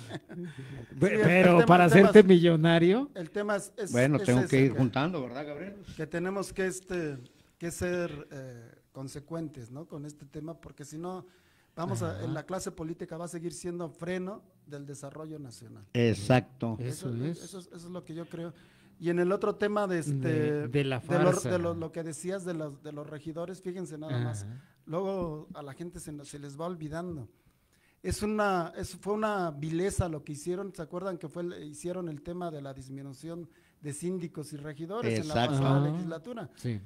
Pero para hacerte millonario. El tema es, bueno, tengo que ir juntando, ¿verdad, Gabriel? Que tenemos que este, que ser eh, consecuentes, Con este tema, porque si no, vamos a, la clase política va a seguir siendo freno del desarrollo nacional. Exacto. Eso, es. eso es lo que yo creo. Y en el otro tema de, este, de, la De, lo, que decías de los, de los regidores, fíjense nada más. Luego a la gente se, les va olvidando. Es una, fue una vileza lo que hicieron. ¿Se acuerdan que fue, hicieron el tema de la disminución de síndicos y regidores en la pasada legislatura? Sí.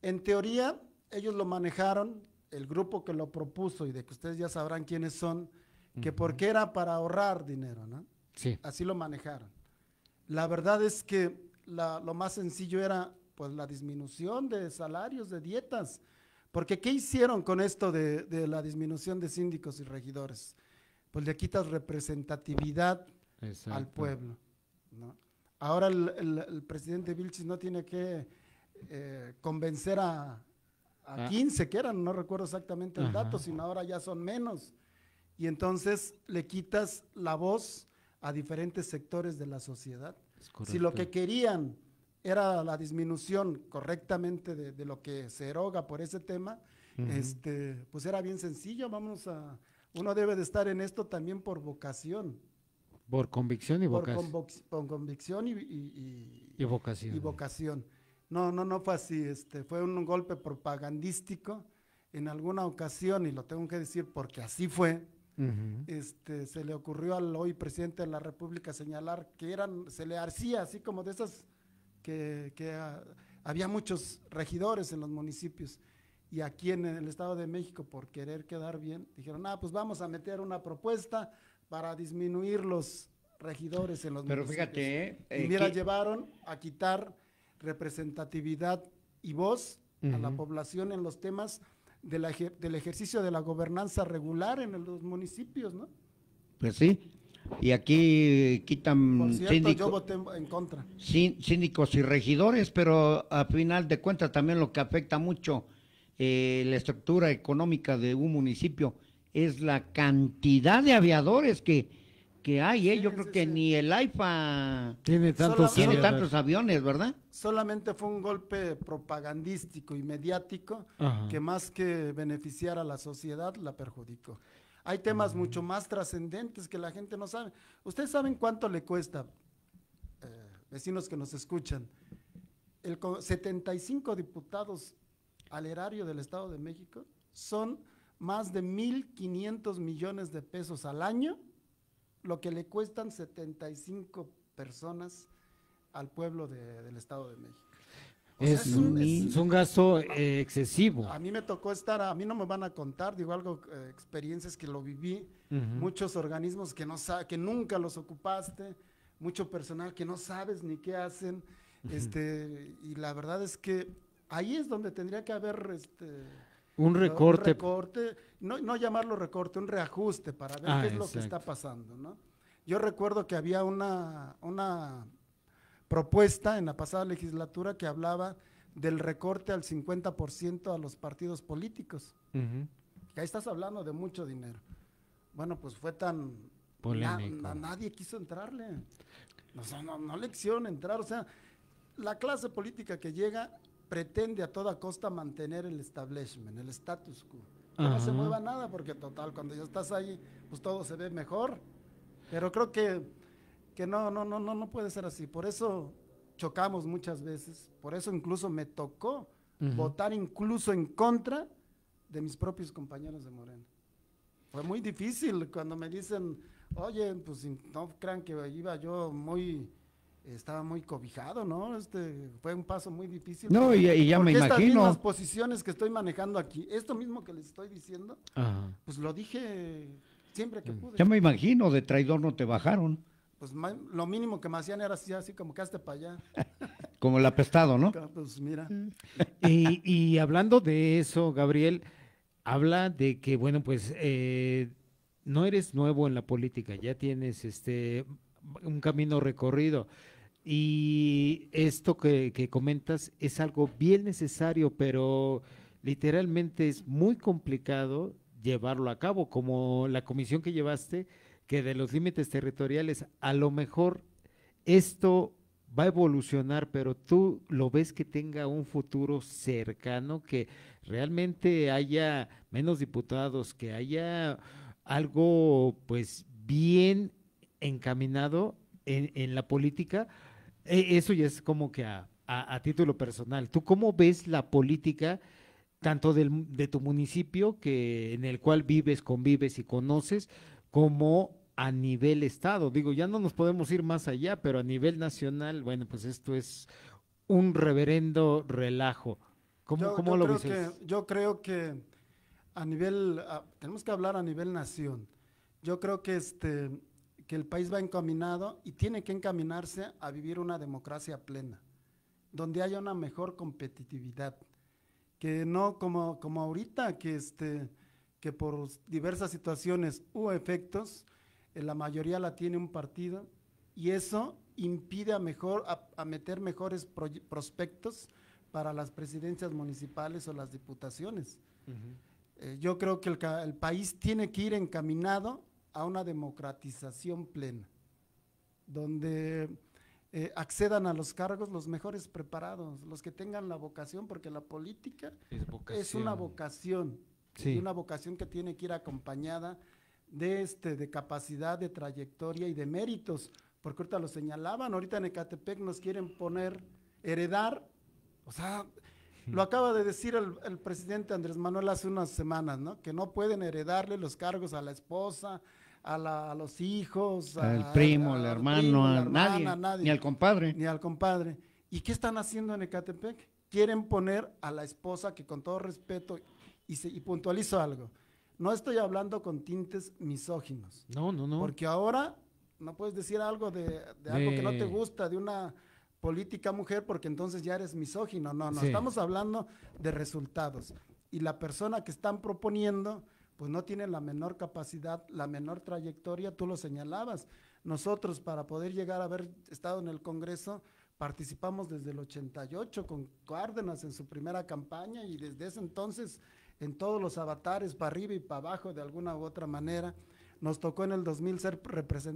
En teoría, ellos lo manejaron, el grupo que lo propuso y de que ustedes ya sabrán quiénes son, que porque era para ahorrar dinero, ¿no? Sí. Así lo manejaron. La verdad es que lo más sencillo era pues la disminución de salarios, de dietas. Porque ¿qué hicieron con esto de, de la disminución de síndicos y regidores? Pues le quitas representatividad al pueblo. Ahora el, presidente Vilchis no tiene que eh, convencer a, 15 ah. que eran, no recuerdo exactamente el dato, sino ahora ya son menos. Y entonces le quitas la voz a diferentes sectores de la sociedad. Si lo que querían era la disminución correctamente de, lo que se eroga por ese tema, este, pues era bien sencillo, vamos a... Uno debe de estar en esto también por vocación. Por convicción y vocación. Por, convicción y, vocación. Y vocación. No, no, no fue así, este, fue un golpe propagandístico en alguna ocasión, y lo tengo que decir porque así fue, este, se le ocurrió al hoy presidente de la República señalar que eran, se le hacía así como de esas que, que ah, había muchos regidores en los municipios. Y aquí en el Estado de México, por querer quedar bien, dijeron, ah, pues vamos a meter una propuesta para disminuir los regidores en los municipios. Pero fíjate, ¿eh? y mira, llevaron a quitar representatividad y voz a la población en los temas del, del ejercicio de la gobernanza regular en los municipios, ¿no? Pues sí. Y aquí quitan en contra. síndicos y regidores, pero a final de cuentas también lo que afecta mucho eh, la estructura económica de un municipio es la cantidad de aviadores que, que hay, ¿eh? yo creo que ni el AIFA tiene tantos, aviones, ¿verdad? Solamente fue un golpe propagandístico y mediático que más que beneficiar a la sociedad, la perjudicó. Hay temas ah. mucho más trascendentes que la gente no sabe. Ustedes saben cuánto le cuesta, eh, vecinos que nos escuchan, el 75 diputados al erario del Estado de México son más de 1.500 millones de pesos al año lo que le cuestan 75 personas al pueblo de, del Estado de México. es, un, es, un, gasto eh, excesivo. A mí me tocó estar, a mí no me van a contar, digo algo, eh, experiencias que lo viví, muchos organismos que, no que nunca los ocupaste, mucho personal que no sabes ni qué hacen, este, y la verdad es que ahí es donde tendría que haber... Este, un recorte. no, no llamarlo recorte, un reajuste para ver ah, qué es lo que está pasando, ¿no? Yo recuerdo que había una, una propuesta en la pasada legislatura que hablaba del recorte al 50% a los partidos políticos. ahí estás hablando de mucho dinero. Bueno, pues fue tan... Polémico. nadie quiso entrarle. no, no le entrar. O sea, la clase política que llega pretende a toda costa mantener el establishment, el status quo. que No se mueva nada porque total, cuando ya estás ahí, pues todo se ve mejor. Pero creo que, que no, no, no, no, no puede ser así. Por eso chocamos muchas veces, por eso incluso me tocó votar incluso en contra de mis propios compañeros de Morena. Fue muy difícil cuando me dicen, oye, pues no crean que iba yo muy estaba muy cobijado, ¿no? Este fue un paso muy difícil. No, y, ya me imagino. Las posiciones que estoy manejando aquí, esto mismo que les estoy diciendo, pues lo dije siempre que mm, pude. Ya me imagino, de traidor no te bajaron. Pues lo mínimo que me hacían era así, así como que hasta para allá. como el apestado, ¿no? Pues mira. Mm. y, y, hablando de eso, Gabriel, habla de que, bueno, pues eh, no eres nuevo en la política, ya tienes este un camino recorrido. Y esto que, comentas es algo bien necesario, pero literalmente es muy complicado llevarlo a cabo, como la comisión que llevaste, que de los límites territoriales, a lo mejor esto va a evolucionar, pero tú lo ves que tenga un futuro cercano, que realmente haya menos diputados, que haya algo pues bien encaminado en la política e, eso ya es como que a, título personal. ¿Tú cómo ves la política tanto de tu municipio, que en el cual vives, convives y conoces, como a nivel estado? Digo, ya no nos podemos ir más allá, pero a nivel nacional, bueno, pues esto es un reverendo relajo. ¿Cómo, lo ves? Yo creo que a nivel, tenemos que hablar a nivel nación. Yo creo que este, que el país va encaminado y tiene que encaminarse a vivir una democracia plena, donde haya una mejor competitividad, que no como, como ahorita, que, este, que por diversas situaciones hubo efectos, eh, la mayoría la tiene un partido y eso impide a, mejor, a, meter mejores prospectos para las presidencias municipales o las diputaciones. Eh, yo creo que el país tiene que ir encaminado a una democratización plena, donde eh, accedan a los cargos los mejores preparados, los que tengan la vocación, porque la política es, una vocación, una vocación que tiene que ir acompañada de, este, de capacidad, de trayectoria y de méritos, porque ahorita lo señalaban, ahorita en Ecatepec nos quieren poner, heredar, o sea, lo acaba de decir el, el, presidente Andrés Manuel hace unas semanas, ¿no? Que no pueden heredarle los cargos a la esposa, a, los hijos, al primo, al hermano, a, nadie, ni al compadre. Ni al compadre. ¿Y qué están haciendo en Ecatepec? Quieren poner a la esposa que con todo respeto, y, puntualizo algo, no estoy hablando con tintes misóginos. No, no, no. Porque ahora no puedes decir algo de, algo que no te gusta, de una política mujer, porque entonces ya eres misógino. No, no, estamos hablando de resultados. Y la persona que están proponiendo pues no tienen la menor capacidad, la menor trayectoria, tú lo señalabas. Nosotros para poder llegar a haber estado en el Congreso, participamos desde el 88 con Cárdenas en su primera campaña y desde ese entonces en todos los avatares, para arriba y para abajo, de alguna u otra manera. Nos tocó en el 2000 ser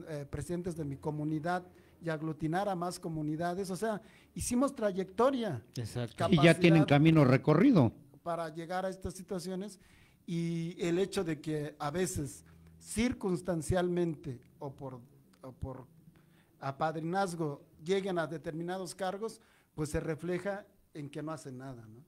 eh, presidentes de mi comunidad y aglutinar a más comunidades. O sea, hicimos trayectoria. Y ya tienen camino recorrido. Para llegar a estas situaciones y el hecho de que a veces circunstancialmente o por, apadrinazgo lleguen a determinados cargos, pues se refleja en que no hacen nada, ¿no?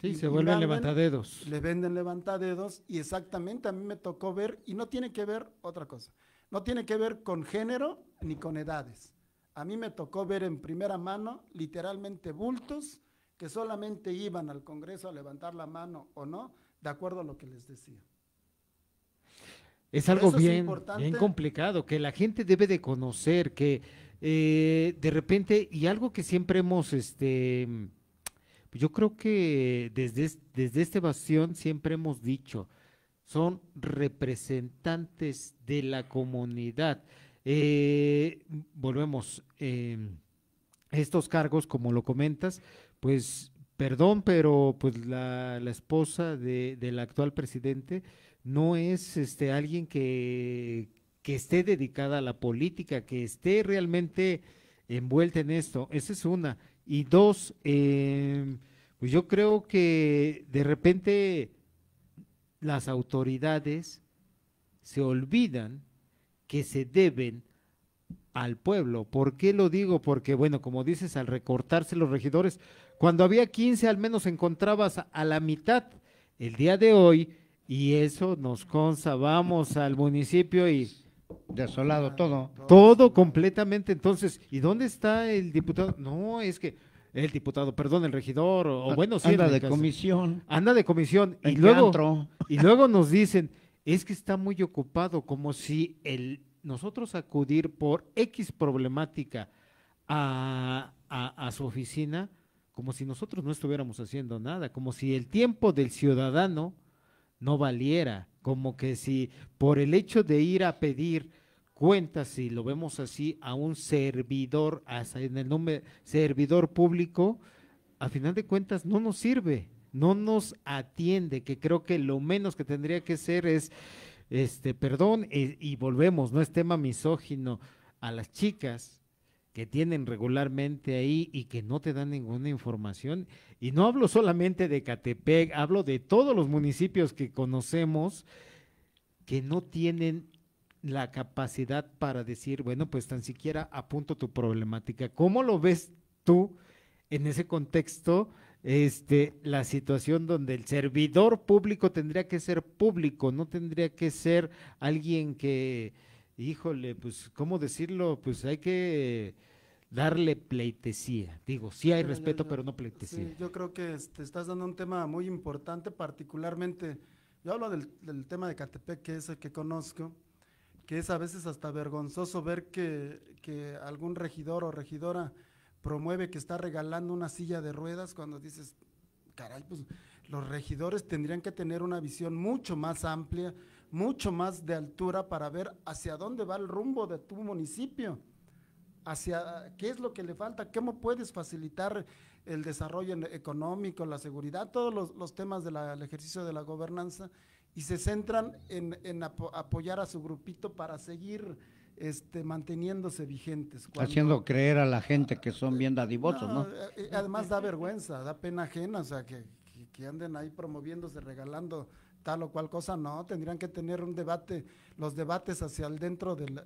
Sí, se vuelven levantadedos. Le venden levantadedos y exactamente a mí me tocó ver, y no tiene que ver otra cosa, no tiene que ver con género ni con edades. A mí me tocó ver en primera mano literalmente bultos que solamente iban al Congreso a levantar la mano o no, de acuerdo a lo que les decía. Es algo bien, bien, complicado, que la gente debe de conocer, que eh, de repente, y algo que siempre hemos, este, yo creo que desde, desde este bastión siempre hemos dicho, son representantes de la comunidad. Eh, volvemos, eh, estos cargos, como lo comentas, pues perdón, pero pues la, esposa del actual presidente no es este alguien que, que esté dedicada a la política, que esté realmente envuelta en esto. Esa es una. Y dos, em, pues yo creo que de repente las autoridades se olvidan que se deben al pueblo. ¿Por qué lo digo? Porque, bueno, como dices, al recortarse los regidores, cuando había 15 al menos encontrabas a la mitad. El día de hoy, y eso nos consta, vamos al municipio y... Desolado todo. Todo completamente. Entonces, ¿y dónde está el diputado? No, es que el diputado, perdón, el regidor, o, ah, bueno, sí. Anda de comisión. Anda de comisión. y luego, y luego nos dicen, es que está muy ocupado, como si el nosotros acudir por X problemática a su oficina como si nosotros no estuviéramos haciendo nada, como si el tiempo del ciudadano no valiera, como que si por el hecho de ir a pedir cuentas, si lo vemos así, a un servidor, en el nombre servidor público, a final de cuentas no nos sirve, no nos atiende, que creo que lo menos que tendría que ser es, este, perdón, eh, y volvemos, no es tema misógino, a las chicas que tienen regularmente ahí y que no te dan ninguna información. Y no hablo solamente de Catepec, hablo de todos los municipios que conocemos que no tienen la capacidad para decir, bueno, pues tan siquiera apunto tu problemática. ¿Cómo lo ves tú en ese contexto? Este, la situación donde el servidor público tendría que ser público, no tendría que ser alguien que híjole, pues, ¿cómo decirlo? Pues hay que darle pleitesía. Digo, sí hay respeto, pero no pleitesía. yo creo que te este, estás dando un tema muy importante, particularmente, yo hablo del, tema de Catepec, que es el que conozco, que es a veces hasta vergonzoso ver que, que algún regidor o regidora promueve que está regalando una silla de ruedas cuando dices, caray, pues los regidores tendrían que tener una visión mucho más amplia, mucho más de altura para ver hacia dónde va el rumbo de tu municipio, hacia qué es lo que le falta, cómo puedes facilitar el desarrollo económico, la seguridad, todos los, temas del ejercicio de la gobernanza, y se centran en, apoyar a su grupito para seguir este, manteniéndose vigentes. Haciendo creer a la gente que son bien dadivosos, ¿no? Eh, eh, además da vergüenza, da pena ajena, o sea, que anden ahí promoviéndose, regalando tal o cual cosa, no, tendrían que tener un debate, los debates hacia el dentro del,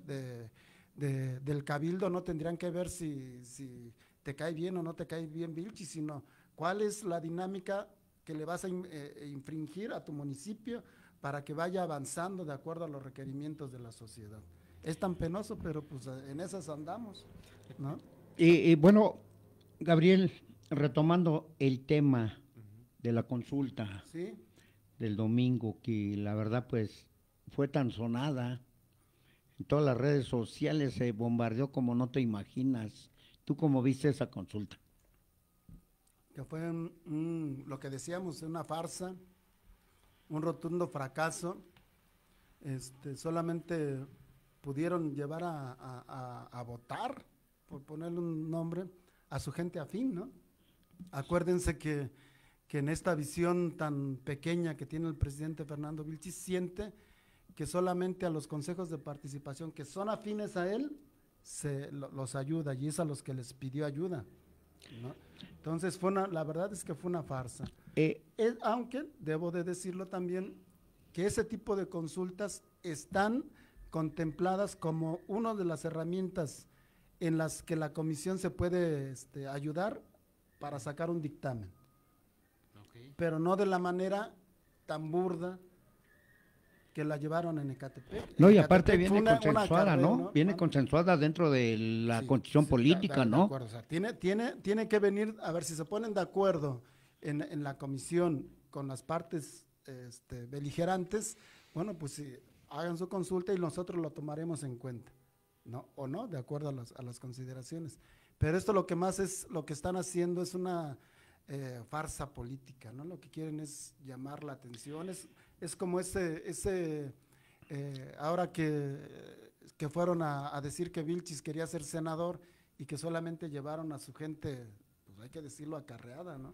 del cabildo no tendrían que ver si, te cae bien o no te cae bien Vilchi, sino cuál es la dinámica que le vas a eh, eh, infringir a tu municipio para que vaya avanzando de acuerdo a los requerimientos de la sociedad. Es tan penoso, pero pues en esas andamos. ¿no? Y, y bueno, Gabriel, retomando el tema de la consulta. Sí del domingo, que la verdad pues fue tan sonada. En todas las redes sociales se bombardeó como no te imaginas. ¿Tú cómo viste esa consulta? Que fue lo que decíamos, una farsa, un rotundo fracaso. Este, solamente pudieron llevar a, a votar, por ponerle un nombre, a su gente afín, ¿no? Acuérdense que que en esta visión tan pequeña que tiene el presidente Fernando Vilchis siente que solamente a los consejos de participación que son afines a él se los ayuda y es a los que les pidió ayuda. Entonces fue la verdad es que fue una farsa. Eh, aunque debo de decirlo también que ese tipo de consultas están contempladas como una de las herramientas en las que la comisión se puede este, ayudar para sacar un dictamen pero no de la manera tan burda que la llevaron en Ecatepec. No, y aparte viene consensuada, ¿no? Viene ah. consensuada dentro de la constitución política, ¿no? De acuerdo, tiene, tiene, tiene que venir, a ver si se ponen de acuerdo en, la comisión con las partes este, beligerantes, bueno, pues hagan su consulta y nosotros lo tomaremos en cuenta, ¿no? O no, de acuerdo a las consideraciones. Pero esto lo que más es, lo que están haciendo es una eh, farsa política, ¿no? Lo que quieren es llamar la atención, es, es como ese, ese eh, ahora que, que fueron a, decir que Vilchis quería ser senador y que solamente llevaron a su gente, pues hay que decirlo, acarreada, ¿no?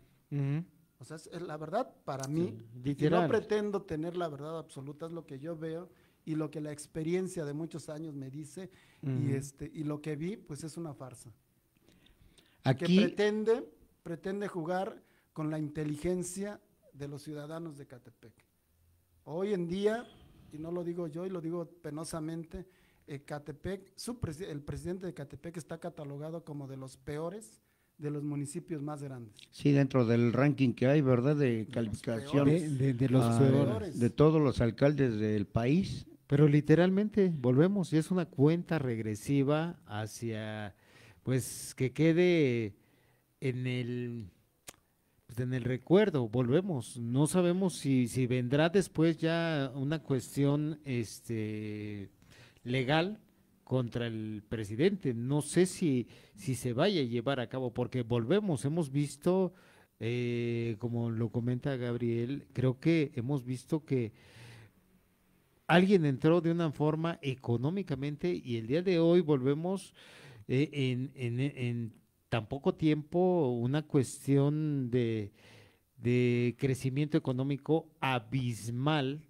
O sea, la verdad para mí, no pretendo tener la verdad absoluta, es lo que yo veo y lo que la experiencia de muchos años me dice, y, este, y lo que vi, pues es una farsa. Aquí, que pretende pretende jugar con la inteligencia de los ciudadanos de Catepec. Hoy en día, y no lo digo yo y lo digo penosamente, eh, Catepec, el presidente de Catepec está catalogado como de los peores de los municipios más grandes. Sí, dentro del ranking que hay, ¿verdad? De, de, los De todos los alcaldes del país. Pero literalmente, volvemos, y es una cuenta regresiva hacia, pues, que quede en el pues, en el recuerdo, volvemos, no sabemos si, si vendrá después ya una cuestión este legal contra el presidente, no sé si, si se vaya a llevar a cabo, porque volvemos, hemos visto, eh, como lo comenta Gabriel, creo que hemos visto que alguien entró de una forma económicamente y el día de hoy volvemos eh, en, en tan poco tiempo una cuestión de, crecimiento económico abismal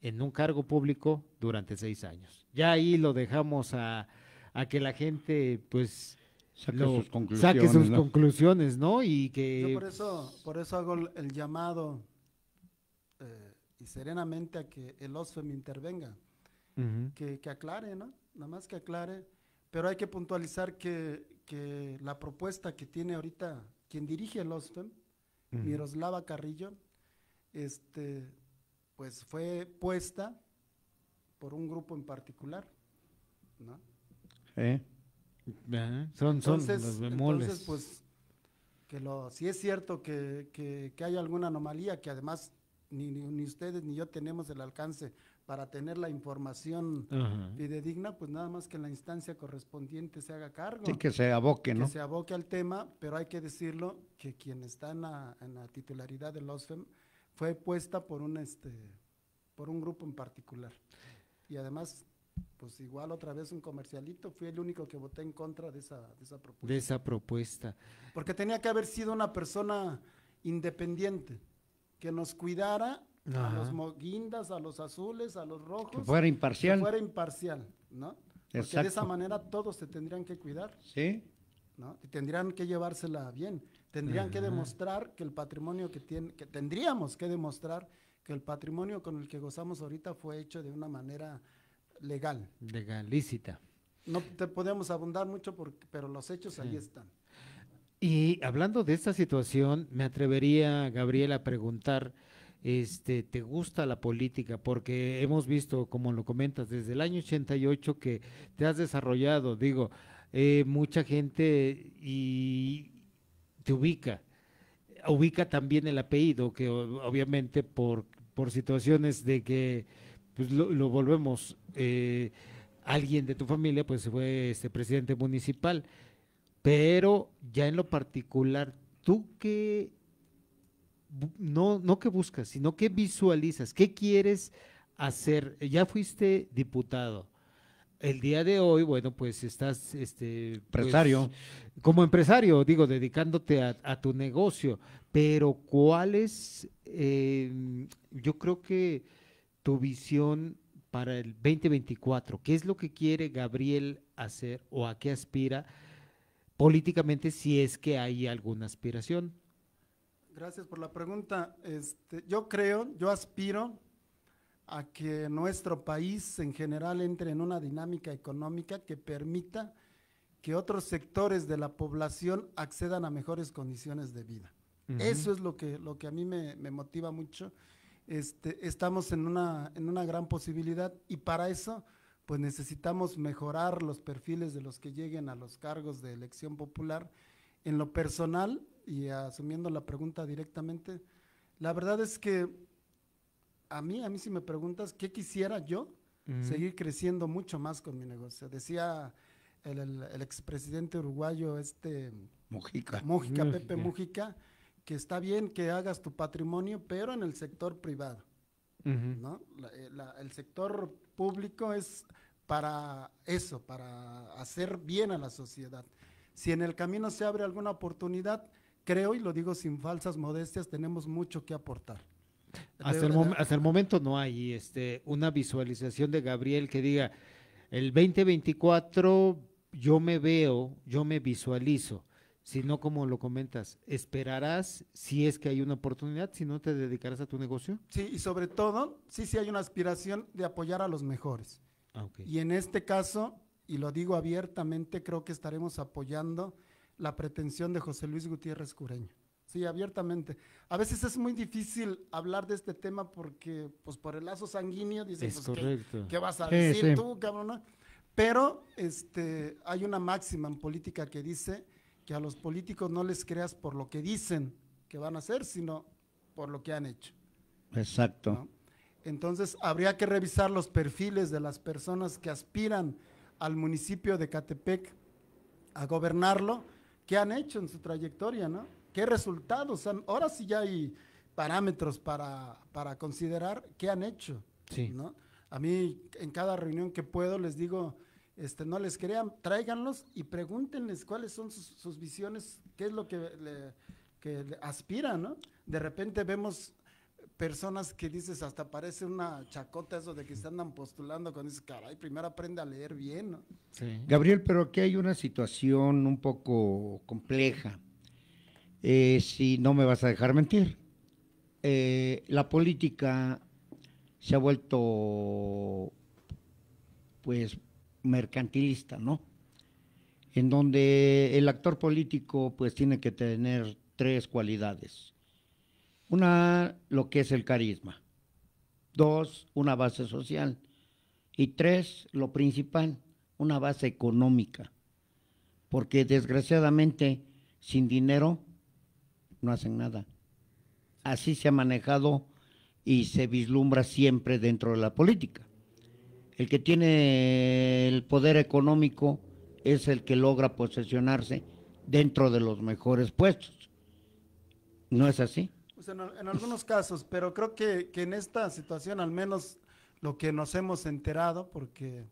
en un cargo público durante seis años. Ya ahí lo dejamos a, que la gente, pues, saque sus conclusiones, ¿no? Y que... Yo por pues, eso, por eso hago el, llamado eh, y serenamente a que el OSFEM intervenga, que, que, aclare, ¿no? Nada más que aclare, pero hay que puntualizar que, que la propuesta que tiene ahorita quien dirige el Austin, Miroslava Carrillo, este, pues fue puesta por un grupo en particular, Son, los bemoles. Entonces, pues, que lo, si es cierto que, hay alguna anomalía, que además ni, ni, ustedes ni yo tenemos el alcance para tener la información fidedigna, pues nada más que la instancia correspondiente se haga cargo. Sí, que se aboque, ¿no? Que se aboque al tema, pero hay que decirlo que quien está en la, titularidad del OSFEM fue puesta por un, este, por un grupo en particular. Y además, pues igual otra vez un comercialito, fui el único que voté en contra de esa, de esa propuesta. De esa propuesta. Porque tenía que haber sido una persona independiente, que nos cuidara a los moguindas, a los azules, a los rojos. Que fuera imparcial. Que fuera imparcial, ¿no? Porque de esa manera todos se tendrían que cuidar. Sí. ¿no? Y tendrían que llevársela bien. Tendrían que demostrar que el patrimonio que tiene, que tendríamos que demostrar que el patrimonio con el que gozamos ahorita fue hecho de una manera legal. Legal, lícita. No te podemos abundar mucho, porque, pero los hechos ahí están. Y hablando de esta situación, me atrevería, Gabriel, a preguntar este, te gusta la política, porque hemos visto, como lo comentas, desde el año 88 que te has desarrollado, digo, eh, mucha gente y te ubica, ubica también el apellido, que obviamente por, por situaciones de que pues, lo, volvemos, eh, alguien de tu familia pues fue este presidente municipal, pero ya en lo particular, tú qué no, no que buscas, sino que visualizas, qué quieres hacer. Ya fuiste diputado. El día de hoy, bueno, pues estás este pues, empresario. como empresario, digo, dedicándote a, tu negocio. Pero ¿cuál es? Em, yo creo que tu visión para el 2024? ¿Qué es lo que quiere Gabriel hacer o a qué aspira políticamente si es que hay alguna aspiración? Gracias por la pregunta. Este, yo creo, yo aspiro a que nuestro país en general entre en una dinámica económica que permita que otros sectores de la población accedan a mejores condiciones de vida. Eso es lo que, lo que a mí me, motiva mucho. Este, estamos en una, en una gran posibilidad y para eso pues necesitamos mejorar los perfiles de los que lleguen a los cargos de elección popular. En lo personal, y asumiendo la pregunta directamente, la verdad es que a mí, a mí si me preguntas, ¿qué quisiera yo? Seguir creciendo mucho más con mi negocio. Decía el, expresidente uruguayo, este... Mujica. Mujica, Pepe Mujica, que está bien que hagas tu patrimonio, pero en el sector privado. Eh, el sector público es para eso, para hacer bien a la sociedad. Si en el camino se abre alguna oportunidad, creo, y lo digo sin falsas modestias, tenemos mucho que aportar. Hasta el, momento no hay este, una visualización de Gabriel que diga, el 2024 yo me veo, yo me visualizo, sino como lo comentas, esperarás si es que hay una oportunidad, si no te dedicarás a tu negocio. Sí, y sobre todo, sí, sí hay una aspiración de apoyar a los mejores. Ah, y en este caso, y lo digo abiertamente, creo que estaremos apoyando la pretensión de José Luis Gutiérrez Cureño. Sí, abiertamente. A veces es muy difícil hablar de este tema porque, pues, por el lazo sanguíneo, dicen, pues, ¿qué, vas a decir tú, cabrón? Pero este, hay una máxima en política que dice que a los políticos no les creas por lo que dicen que van a hacer, sino por lo que han hecho. Exacto. Entonces, habría que revisar los perfiles de las personas que aspiran al municipio de Catepec a gobernarlo qué han hecho en su trayectoria, ¿no? ¿Qué resultados Ahora sí ya hay parámetros para, para considerar qué han hecho, sí. ¿no? A mí en cada reunión que puedo les digo, este, no les crean, tráiganlos y pregúntenles cuáles son sus, visiones, qué es lo que, aspiran, ¿no? De repente vemos personas que dices, hasta parece una chacota eso de que se andan postulando con dices, caray, primero aprende a leer bien. Gabriel, pero aquí hay una situación un poco compleja, eh, si no me vas a dejar mentir. Eh, la política se ha vuelto, pues, mercantilista, ¿no? En donde el actor político, pues, tiene que tener tres cualidades una, lo que es el carisma. Dos, una base social. Y tres, lo principal, una base económica. Porque desgraciadamente, sin dinero, no hacen nada. Así se ha manejado y se vislumbra siempre dentro de la política. El que tiene el poder económico es el que logra posesionarse dentro de los mejores puestos. ¿No es así? Pues, en, algunos casos, pero creo que, que, en esta situación, al menos lo que nos hemos enterado, porque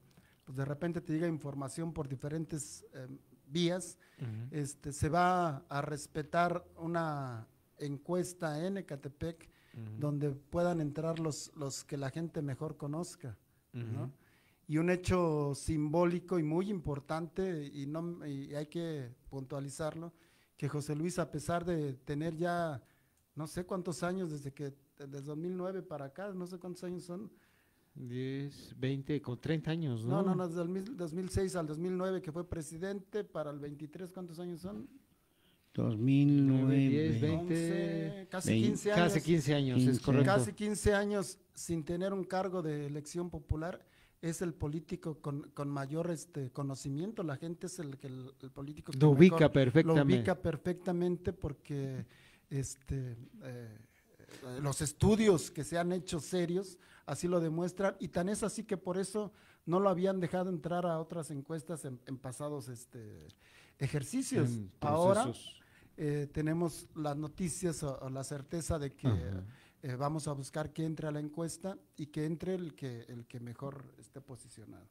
pues, de repente te llega información por diferentes em, vías, este, se va a respetar una encuesta en Ecatepec donde puedan entrar los, los que la gente mejor conozca. ¿no? Y un hecho simbólico y muy importante, y, no, y hay que puntualizarlo, que José Luis, a pesar de tener ya no sé cuántos años desde que, desde 2009 para acá, no sé cuántos años son. 10, 20, con 30 años, ¿no? No, no, no, desde 2006 al 2009 que fue presidente, para el 23, ¿cuántos años son? 2009, 10, 20, casi 15 años. Casi 15 años, es correcto. Casi 15 años sin tener un cargo de elección popular es el político con, mayor este conocimiento, la gente es el que político que lo ubica perfectamente. Lo ubica perfectamente porque este, eh, los estudios que se han hecho serios así lo demuestran, y tan es así que por eso no lo habían dejado entrar a otras encuestas en, pasados este, ejercicios. Ahora eh, tenemos las noticias o, la certeza de que eh, vamos a buscar que entre a la encuesta y que entre el que, el que mejor esté posicionado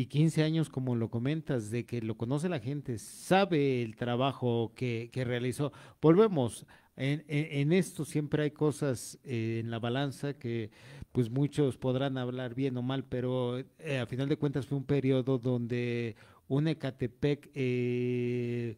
y 15 años, como lo comentas, de que lo conoce la gente, sabe el trabajo que, que realizó. Volvemos, en, en, esto siempre hay cosas eh, en la balanza que pues muchos podrán hablar bien o mal, pero eh, a final de cuentas fue un periodo donde un Ecatepec, eh,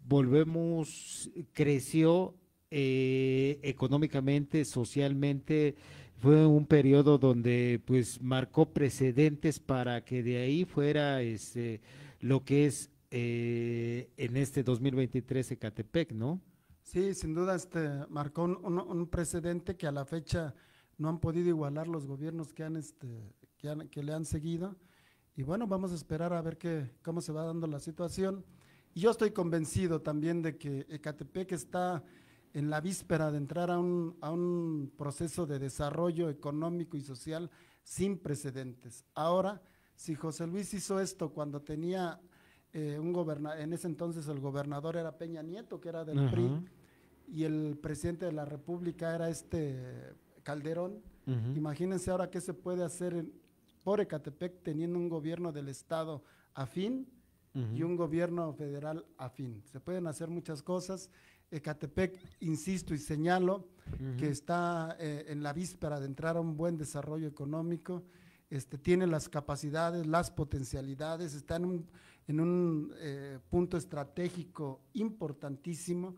volvemos, creció económicamente, socialmente, fue un periodo donde pues marcó precedentes para que de ahí fuera este, lo que es eh, en este 2023 Ecatepec, ¿no? Sí, sin duda este, marcó un, precedente que a la fecha no han podido igualar los gobiernos que, han, este, que, le han seguido. Y bueno, vamos a esperar a ver qué cómo se va dando la situación. Y yo estoy convencido también de que Ecatepec está en la víspera de entrar a un, a un proceso de desarrollo económico y social sin precedentes. Ahora, si José Luis hizo esto cuando tenía eh, un gobernador, en ese entonces el gobernador era Peña Nieto, que era del PRI, y el presidente de la República era este Calderón. Imagínense ahora qué se puede hacer por Ecatepec teniendo un gobierno del Estado afín y un gobierno federal afín. Se pueden hacer muchas cosas Ecatepec, insisto y señalo, que está eh, en la víspera de entrar a un buen desarrollo económico, este, tiene las capacidades, las potencialidades, está en un, eh, punto estratégico importantísimo,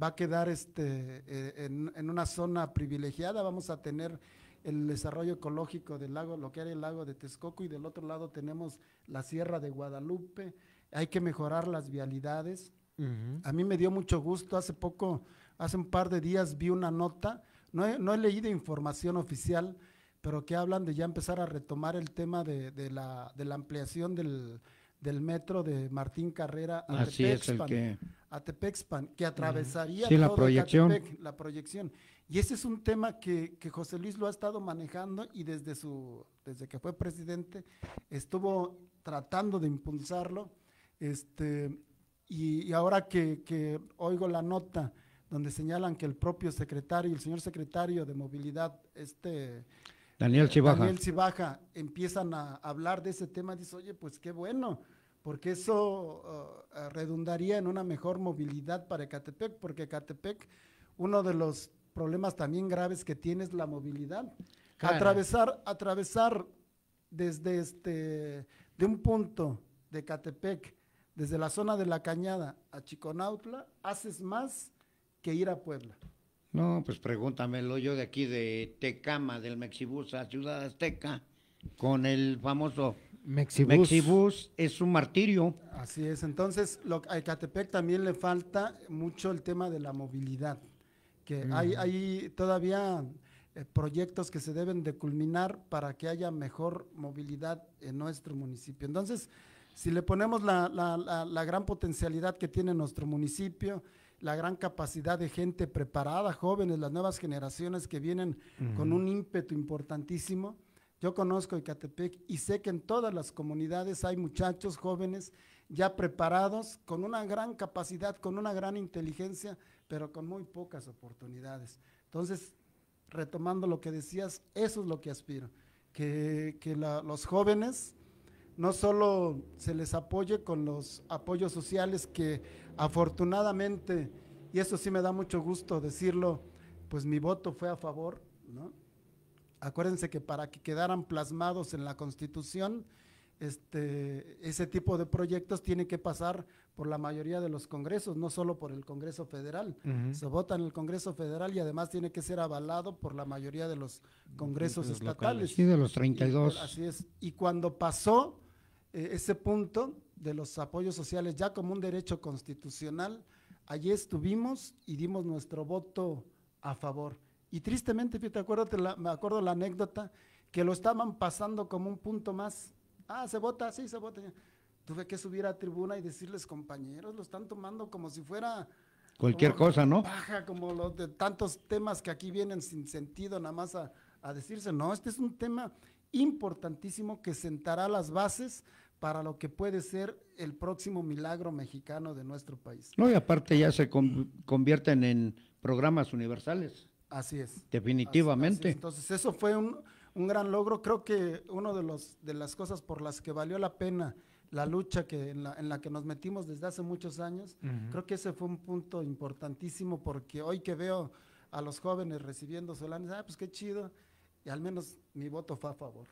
va a quedar este, eh, en, en, una zona privilegiada, vamos a tener el desarrollo ecológico del lago, lo que era el lago de Texcoco, y del otro lado tenemos la Sierra de Guadalupe, hay que mejorar las vialidades, a mí me dio mucho gusto. Hace poco, hace un par de días vi una nota, no he, leído información oficial, pero que hablan de ya empezar a retomar el tema de, la, ampliación del, metro de Martín Carrera a Tepexpan, que... A que atravesaría todo la, proyección. la proyección. Y ese es un tema que, José Luis lo ha estado manejando y desde, su, desde que fue presidente estuvo tratando de impulsarlo. Este, y, ahora que, oigo la nota donde señalan que el propio secretario, el señor secretario de movilidad, este Daniel eh, Cibaja, empiezan a hablar de ese tema, dice, oye, pues qué bueno, porque eso uh, uh, redundaría en una mejor movilidad para Ecatepec, porque Ecatepec, uno de los problemas también graves que tiene es la movilidad. Atravesar, atravesar desde este, de un punto de Ecatepec desde la zona de la Cañada a Chiconautla, haces más que ir a Puebla. No, pues pregúntamelo yo de aquí de Tecama, del Mexibus a Ciudad Azteca, con el famoso Mexibus. es un martirio. Así es, entonces a Ecatepec también le falta mucho el tema de la movilidad, que mm. hay, todavía eh, proyectos que se deben de culminar para que haya mejor movilidad en nuestro municipio. Entonces, si le ponemos la, gran potencialidad que tiene nuestro municipio, la gran capacidad de gente preparada, jóvenes, las nuevas generaciones que vienen con un ímpetu importantísimo. Yo conozco Icatepec y sé que en todas las comunidades hay muchachos jóvenes ya preparados, con una gran capacidad, con una gran inteligencia, pero con muy pocas oportunidades. Entonces, retomando lo que decías, eso es lo que aspiro, que, que los jóvenes no solo se les apoye con los apoyos sociales que afortunadamente, y eso sí me da mucho gusto decirlo, pues mi voto fue a favor, ¿no? Acuérdense que para que quedaran plasmados en la Constitución, este, ese tipo de proyectos tiene que pasar por la mayoría de los congresos, no solo por el Congreso Federal. Se vota en el Congreso Federal y además tiene que ser avalado por la mayoría de los congresos estatales. sí, de los 32. así es. Y cuando pasó, eh, ese punto de los apoyos sociales ya como un derecho constitucional, allí estuvimos y dimos nuestro voto a favor. Y tristemente, fíjate, acuérdate me acuerdo la anécdota, que lo estaban pasando como un punto más. Ah, se vota, sí, se vota. Tuve que subir a tribuna y decirles, compañeros, lo están tomando como si fuera... Cualquier cosa, ¿no? Baja, como los de tantos temas que aquí vienen sin sentido nada más a, a decirse. No, este es un tema importantísimo que sentará las bases para lo que puede ser el próximo milagro mexicano de nuestro país. No, y aparte ya se convierten en programas universales. Así es. Definitivamente. Entonces, eso fue un, un, gran logro. Creo que una de, los, de las cosas por las que valió la pena la lucha que, en, la, que nos metimos desde hace muchos años, creo que ese fue un punto importantísimo porque hoy que veo a los jóvenes recibiendo solanes, ah, pues qué chido, y al menos mi voto fue a favor.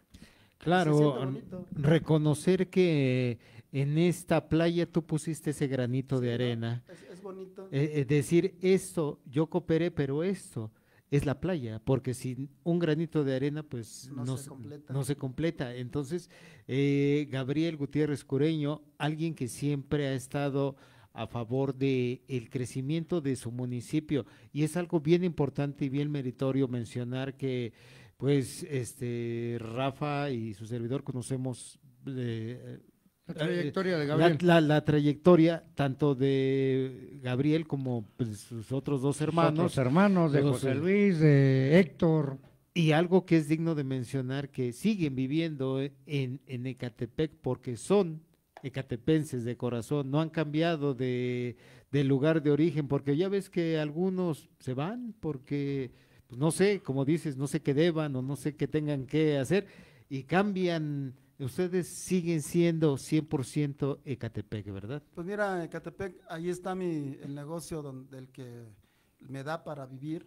Claro, reconocer que en esta playa tú pusiste ese granito de arena. Es, bonito. Eh, eh, decir, esto, yo cooperé, pero esto es la playa, porque sin un granito de arena, pues no, se, completa. Entonces, eh, Gabriel Gutiérrez Cureño, alguien que siempre ha estado a favor de el crecimiento de su municipio y es algo bien importante y bien meritorio mencionar que pues este Rafa y su servidor conocemos eh, la trayectoria eh, de Gabriel. La, trayectoria tanto de Gabriel como pues, sus otros dos hermanos. Los hermanos de José Luis, de Héctor. Y algo que es digno de mencionar, que siguen viviendo eh, en, Ecatepec porque son ecatepenses de corazón, no han cambiado de, de lugar de origen, porque ya ves que algunos se van porque pues, no sé, como dices, no sé qué deban o no sé qué tengan que hacer y cambian. Ustedes siguen siendo 100% Ecatepec, ¿verdad? Pues mira, Ecatepec, ahí está mi, el negocio donde, el que me da para vivir,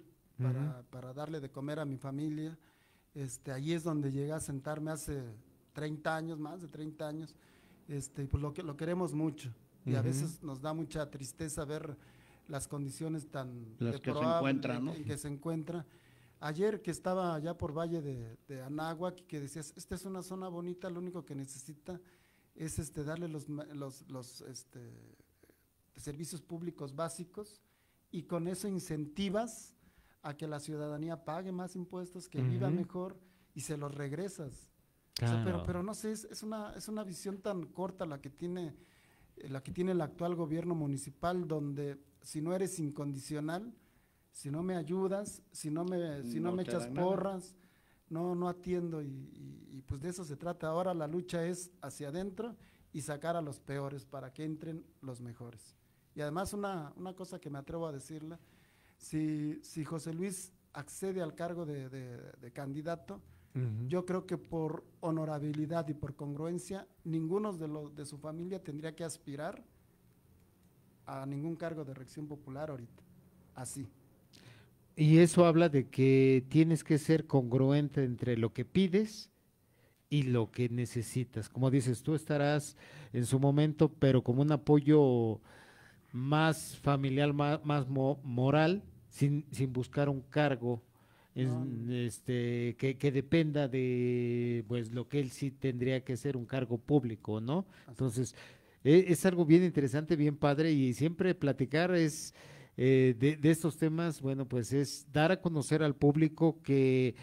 para, darle de comer a mi familia. Este, ahí es donde llegué a sentarme hace 30 años, más de 30 años. Este, pues lo, lo queremos mucho. Y a veces nos da mucha tristeza ver las condiciones tan las que se encuentran, ¿no? que se encuentra. Ayer que estaba allá por Valle de, de Anáhuac, que decías, esta es una zona bonita, lo único que necesita es este, darle los, los, los este, servicios públicos básicos y con eso incentivas a que la ciudadanía pague más impuestos, que viva mejor y se los regresas. Claro. pero, pero no sé, es, es, una, es una visión tan corta la que tiene eh, la que tiene el actual gobierno municipal, donde si no eres incondicional, si no me ayudas, si no me, si no, me echas porras, no, no atiendo y, pues de eso se trata. Ahora la lucha es hacia adentro y sacar a los peores para que entren los mejores. Y además una, una cosa que me atrevo a decirla, si, si José Luis accede al cargo de, de, candidato, yo creo que por honorabilidad y por congruencia, ninguno de los de su familia tendría que aspirar a ningún cargo de reacción popular ahorita. Así. Y eso habla de que tienes que ser congruente entre lo que pides y lo que necesitas. Como dices, tú estarás en su momento, pero como un apoyo más familiar, más, más moral, sin, sin buscar un cargo este, que, que, dependa de pues lo que él sí tendría que ser un cargo público, ¿no? Entonces, e-, es algo bien interesante, bien padre y siempre platicar es... Eh, de, estos temas, bueno, pues es dar a conocer al público que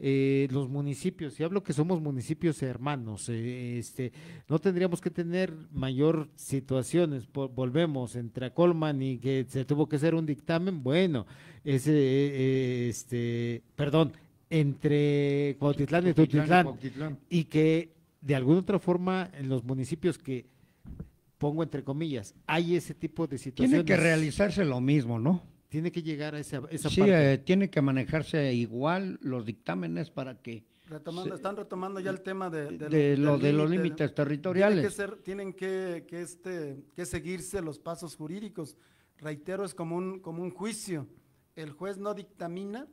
eh, los municipios, y hablo que somos municipios hermanos, eh, este, no tendríamos que tener mayor situaciones, volvemos entre Colman y que se tuvo que hacer un dictamen, bueno, ese, este, perdón, entre Cuautitlán y Tutitlán, y que de alguna otra forma en los municipios que pongo entre comillas, hay ese tipo de situaciones. Tiene que realizarse lo mismo, ¿no? Tiene que llegar a esa, esa sí, eh, tiene que manejarse igual los dictámenes para que... están retomando ya el tema de, los límites territoriales. Tienen que, seguirse los pasos jurídicos. Reitero, es como un, juicio. El juez no dictamina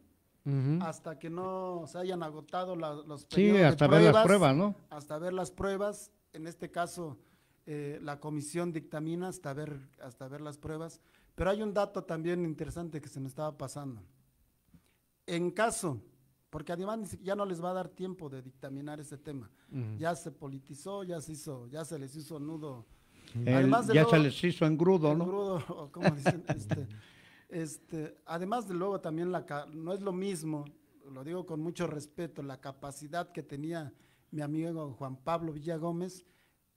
hasta que no se hayan agotado las los sí, hasta ver las pruebas, ¿no? Hasta ver las pruebas, en este caso eh, la comisión dictamina hasta ver, hasta ver las pruebas. Pero hay un dato también interesante que se me estaba pasando. En caso, porque además ya no les va a dar tiempo de dictaminar ese tema, ya se politizó, ya se hizo, ya se les hizo nudo. además de ya luego, se les hizo engrudo, dicen? Este, este, además de luego también la, no es lo mismo, lo digo con mucho respeto, la capacidad que tenía mi amigo Juan Pablo Villagómez,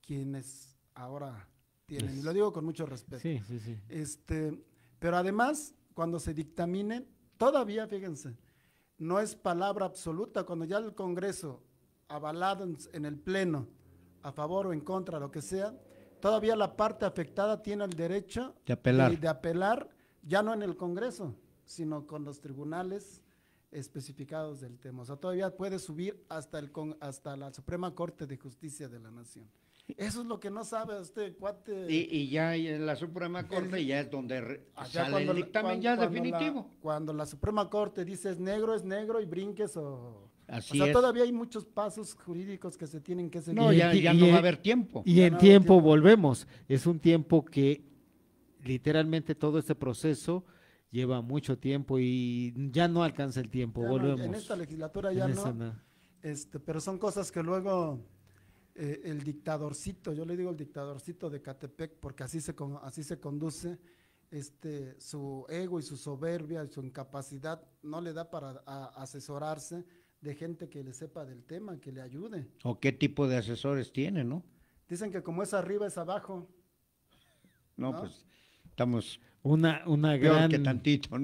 quienes ahora tienen. Y lo digo con mucho respeto. Este, pero además, cuando se dictamine, todavía, fíjense, no es palabra absoluta. Cuando ya el Congreso, avalado en, el Pleno, a favor o en contra, lo que sea, todavía la parte afectada tiene el derecho de apelar, y de apelar ya no en el Congreso, sino con los tribunales especificados del tema. O sea, todavía puede subir hasta, el, hasta la Suprema Corte de Justicia de la Nación. Eso es lo que no sabe este cuate. Y, ya en la Suprema Corte ya es donde sale el dictamen ya definitivo. cuando la Suprema Corte dice es negro, es negro y brinques o... Así sea, todavía hay muchos pasos jurídicos que se tienen que seguir. No, ya, ya eh, no va a haber tiempo. Y en tiempo, volvemos. Es un tiempo que literalmente todo este proceso lleva mucho tiempo y ya no alcanza el tiempo. volvemos. en esta legislatura ya no. Este, pero son cosas que luego eh, el dictadorcito, yo le digo el dictadorcito de Catepec, porque así se, así se conduce, este, su ego y su soberbia y su incapacidad no le da para asesorarse de gente que le sepa del tema, que le ayude. ¿O qué tipo de asesores tiene, no? Dicen que como es arriba es abajo. No, pues estamos una una gran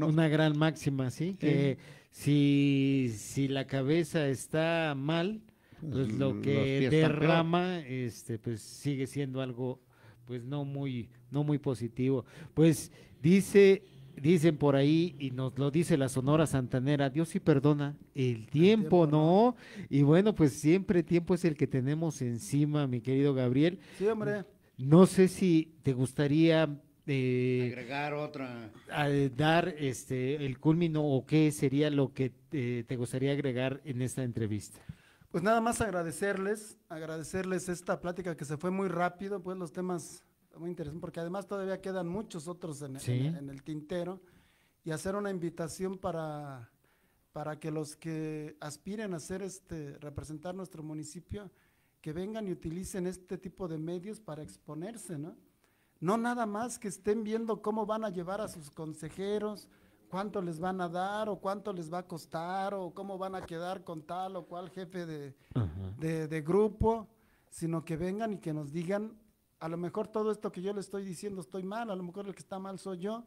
una gran máxima, sí, que si si la cabeza está mal, pues lo que derrama este pues sigue siendo algo pues no muy no muy positivo. Pues dice dicen por ahí y nos lo dice la Sonora Santanera, Dios sí perdona, el tiempo, no. Y bueno, pues siempre tiempo es el que tenemos encima, mi querido Gabriel. Sí, hombre. No sé si te gustaría eh, agregar otra al eh, dar este el culmino o qué sería lo que eh, te gustaría agregar en esta entrevista. Pues nada más agradecerles, agradecerles esta plática que se fue muy rápido, pues los temas muy interesantes, porque además todavía quedan muchos otros en, el tintero, y hacer una invitación para, que los que aspiren a ser este, representar nuestro municipio, que vengan y utilicen este tipo de medios para exponerse, ¿no? No nada más que estén viendo cómo van a llevar a sus consejeros, cuánto les van a dar o cuánto les va a costar o cómo van a quedar con tal o cual jefe de, grupo, sino que vengan y que nos digan, a lo mejor todo esto que yo le estoy diciendo estoy mal, a lo mejor el que está mal soy yo,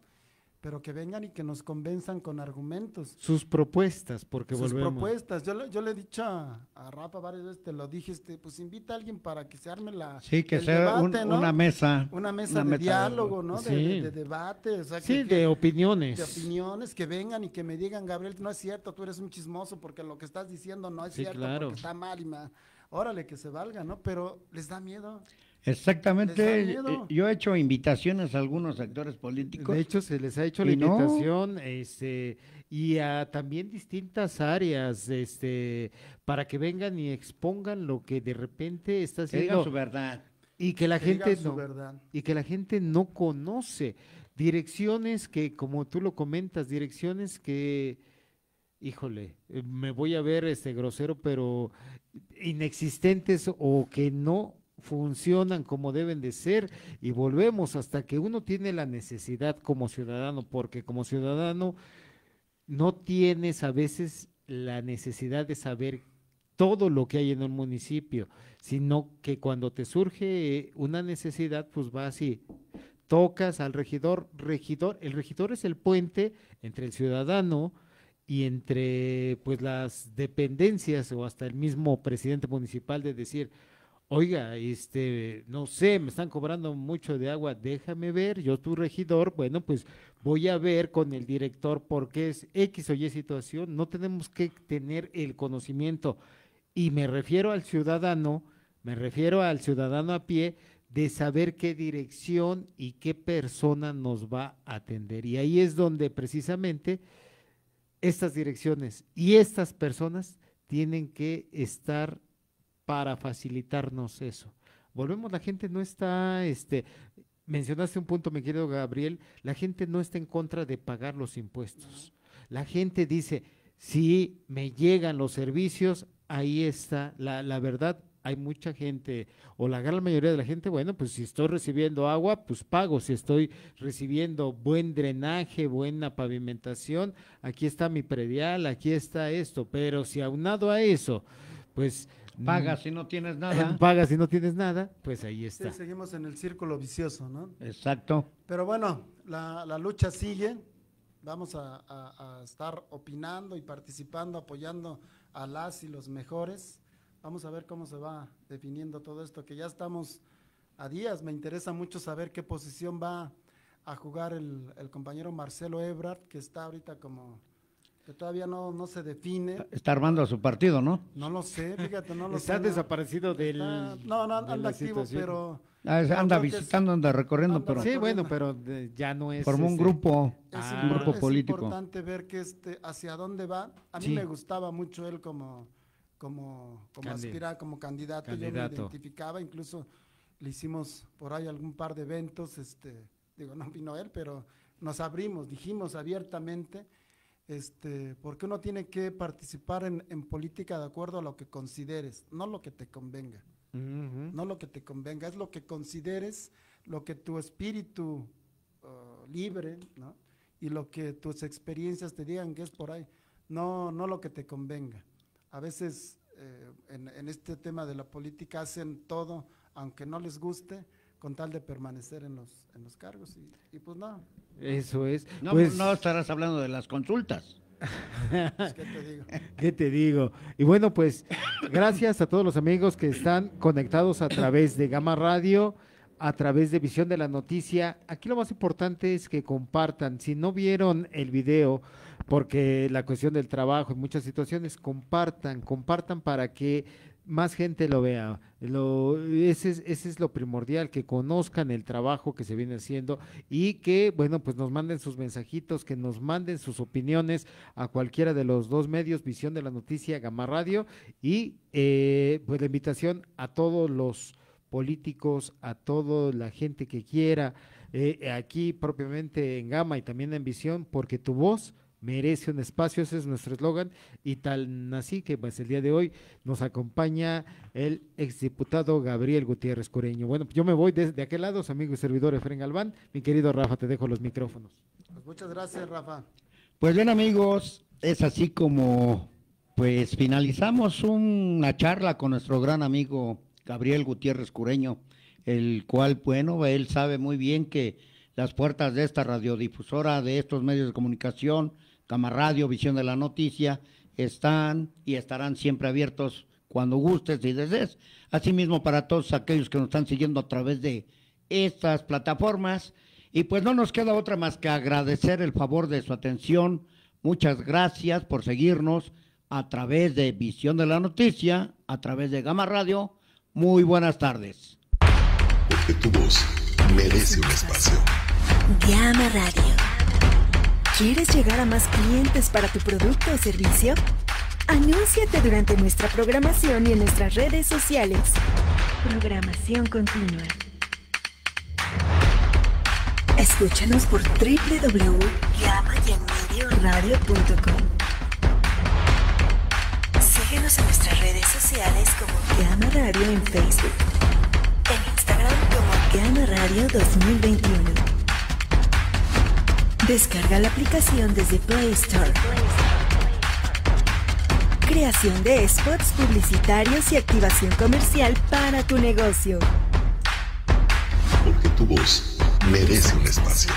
pero que vengan y que nos convenzan con argumentos. Sus propuestas, porque Sus propuestas. Yo, le, yo le he dicho a, Rafa varias veces, te lo dije, este, pues invita a alguien para que se arme la. Sí, que sea debate, una mesa. Una mesa de diálogo, ¿no? De, debate. sí, de opiniones. De opiniones, que vengan y que me digan, Gabriel, no es cierto, tú eres un chismoso porque lo que estás diciendo no es cierto, porque está mal y mal. Órale, que se valga, ¿no? Pero les da miedo. Exactamente. Eh, yo he hecho invitaciones a algunos actores políticos. De hecho, se les ha hecho la invitación este, y a también distintas áreas este, para que vengan y expongan lo que de repente está haciendo. su verdad. Y que la gente no, y que la gente no conoce direcciones que como tú lo comentas, direcciones que híjole, me voy a ver este grosero, pero inexistentes o que no funcionan como deben de ser y volvemos hasta que uno tiene la necesidad como ciudadano, porque como ciudadano no tienes a veces la necesidad de saber todo lo que hay en un municipio, sino que cuando te surge una necesidad, pues va así, tocas al regidor, regidor, el regidor es el puente entre el ciudadano y entre pues las dependencias o hasta el mismo presidente municipal de decir, oiga, este, no sé, me están cobrando mucho de agua, déjame ver, yo tu regidor, bueno, pues voy a ver con el director porque es X o Y situación, no tenemos que tener el conocimiento. Y me refiero al ciudadano, me refiero al ciudadano a pie de saber qué dirección y qué persona nos va a atender. Y ahí es donde precisamente estas direcciones y estas personas tienen que estar para facilitarnos eso. Volvemos, la gente no está, este, mencionaste un punto, mi querido Gabriel, la gente no está en contra de pagar los impuestos. La gente dice, si me llegan los servicios, ahí está, la, la verdad, hay mucha gente, o la gran mayoría de la gente, bueno, pues si estoy recibiendo agua, pues pago, si estoy recibiendo buen drenaje, buena pavimentación, aquí está mi predial, aquí está esto, pero si aunado a eso, pues Paga mm. si no tienes nada. Paga si no tienes nada, pues ahí está. seguimos en el círculo vicioso, ¿no? Exacto. Pero bueno, la, lucha sigue. Vamos a, estar opinando y participando, apoyando a las y los mejores. Vamos a ver cómo se va definiendo todo esto, que ya estamos a días. Me interesa mucho saber qué posición va a jugar el, el compañero Marcelo Ebrard, que está ahorita como que todavía no, no se define. Está armando a su partido, ¿no? No lo sé, fíjate, no lo sé. Se ha desaparecido del. no, no, anda activo, pero. Ah, anda visitando, anda recorriendo, pero. Sí, bueno, pero ya no es. Formó un grupo, es, un ah. grupo político. Es importante ver que este, hacia dónde va. A mí me gustaba mucho él como, como, como como candidato. candidato. Yo me identificaba, incluso le hicimos por ahí algún par de eventos, este, digo, no vino él, pero nos abrimos, dijimos abiertamente este, porque uno tiene que participar en, política de acuerdo a lo que consideres, no lo que te convenga, no lo que te convenga, es lo que consideres, lo que tu espíritu uh, libre, Y lo que tus experiencias te digan que es por ahí, no, no lo que te convenga. A veces eh, en este tema de la política hacen todo, aunque no les guste, con tal de permanecer en los, en los cargos y, pues nada. Eso es. No, pues no estarás hablando de las consultas. Pues, ¿Qué te digo? ¿Qué te digo? Y bueno, pues gracias a todos los amigos que están conectados a través de Gama Radio, a través de Visión de la Noticia. Aquí lo más importante es que compartan. Si no vieron el video, porque la cuestión del trabajo en muchas situaciones, compartan, compartan para que más gente lo vea. Lo, ese, es, lo primordial, que conozcan el trabajo que se viene haciendo y que, bueno, pues nos manden sus mensajitos, que nos manden sus opiniones a cualquiera de los dos medios, Visión de la Noticia, Gama Radio, y eh, pues la invitación a todos los políticos, a toda la gente que quiera, eh, aquí propiamente en Gama y también en Visión, porque tu voz merece un espacio, ese es nuestro eslogan, y tal así que pues el día de hoy nos acompaña el exdiputado Gabriel Gutiérrez Cureño. Bueno, yo me voy desde aquel lado, su amigo y servidor Efren Galván. Mi querido Rafa, te dejo los micrófonos. Pues, muchas gracias, Rafa. Pues bien, amigos, es así como pues finalizamos una charla con nuestro gran amigo Gabriel Gutiérrez Cureño, el cual, bueno, él sabe muy bien que las puertas de esta radiodifusora, de estos medios de comunicación, Gama Radio, Visión de la Noticia, están y estarán siempre abiertos cuando gustes y desees. Asimismo, para todos aquellos que nos están siguiendo a través de estas plataformas. Y pues no nos queda otra más que agradecer el favor de su atención. Muchas gracias por seguirnos a través de Visión de la Noticia, a través de Gama Radio. Muy buenas tardes. Porque tu voz merece un espacio. Gama Radio. ¿Quieres llegar a más clientes para tu producto o servicio? Anúnciate durante nuestra programación y en nuestras redes sociales. Programación continua. Escúchanos por www.gamayamadioradio.com. Síguenos en nuestras redes sociales como Gama Radio en Facebook. En Instagram como Gama Radio 2021 Descarga la aplicación desde Play Store. Creación de spots publicitarios y activación comercial para tu negocio. Porque tu voz merece un espacio.